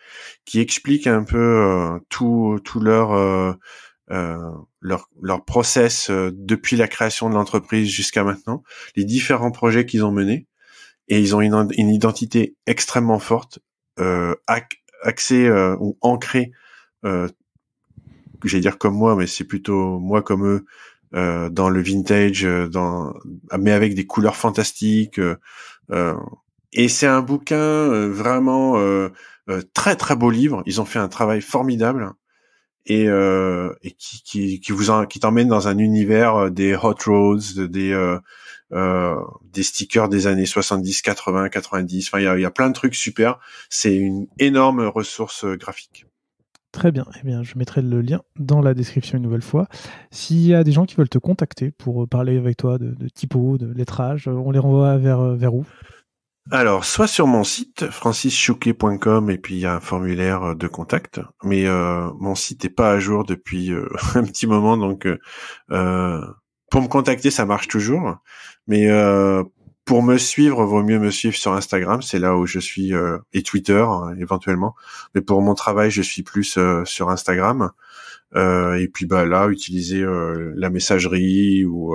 qui explique un peu tout tout leur euh, leur, leur process euh, depuis la création de l'entreprise jusqu'à maintenant, les différents projets qu'ils ont menés, et ils ont une, une identité extrêmement forte, euh, axée euh, ou ancrée, euh, j'allais dire comme moi, mais c'est plutôt moi comme eux, euh, dans le vintage, dans, mais avec des couleurs fantastiques. et c'est un bouquin vraiment très très beau livre. Ils ont fait un travail formidable euh, et, qui, qui, qui, vous t'emmène dans un univers euh, des hot roads, des euh, des stickers des années 70, 80, 90. Enfin, il y a, plein de trucs super. C'est une énorme ressource graphique. Très bien. Eh bien, je mettrai le lien dans la description une nouvelle fois. S'il y a des gens qui veulent te contacter pour parler avec toi de, de typo, de lettrage, on les renvoie vers, vers où alors, soit sur mon site francischouquet.com et puis il y a un formulaire euh, de contact, mais euh, mon site n'est pas à jour depuis euh, un petit moment, donc pour me contacter ça marche toujours, mais pour me suivre vaut mieux me suivre sur Instagram, c'est là où je suis et Twitter hein, éventuellement, mais pour mon travail je suis plus sur Instagram et puis bah là utiliser la messagerie ou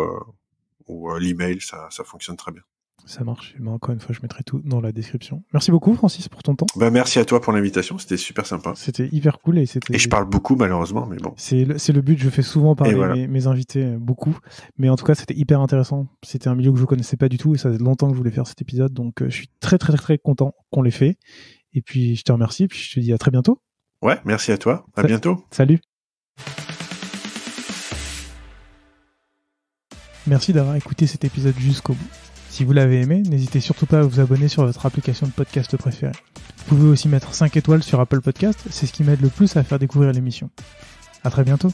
ou l'email ça fonctionne très bien. Ça marche. mais encore une fois, je mettrai tout dans la description. Merci beaucoup, Francis, pour ton temps. Bah, merci à toi pour l'invitation. C'était super sympa. C'était hyper cool. Et, je parle beaucoup, malheureusement, mais bon. C'est le, but. Je fais souvent parler mes, invités euh, beaucoup. Mais en tout cas, c'était hyper intéressant. C'était un milieu que je ne connaissais pas du tout. Et ça faisait longtemps que je voulais faire cet épisode. Donc, euh, je suis très, très, très, content qu'on l'ait fait. Et puis, je te remercie. Et puis, je te dis à très bientôt. Ouais, merci à toi. À bientôt. Salut. Merci d'avoir écouté cet épisode jusqu'au bout. Si vous l'avez aimé, n'hésitez surtout pas à vous abonner sur votre application de podcast préférée. Vous pouvez aussi mettre 5 étoiles sur Apple Podcast, c'est ce qui m'aide le plus à faire découvrir l'émission. À très bientôt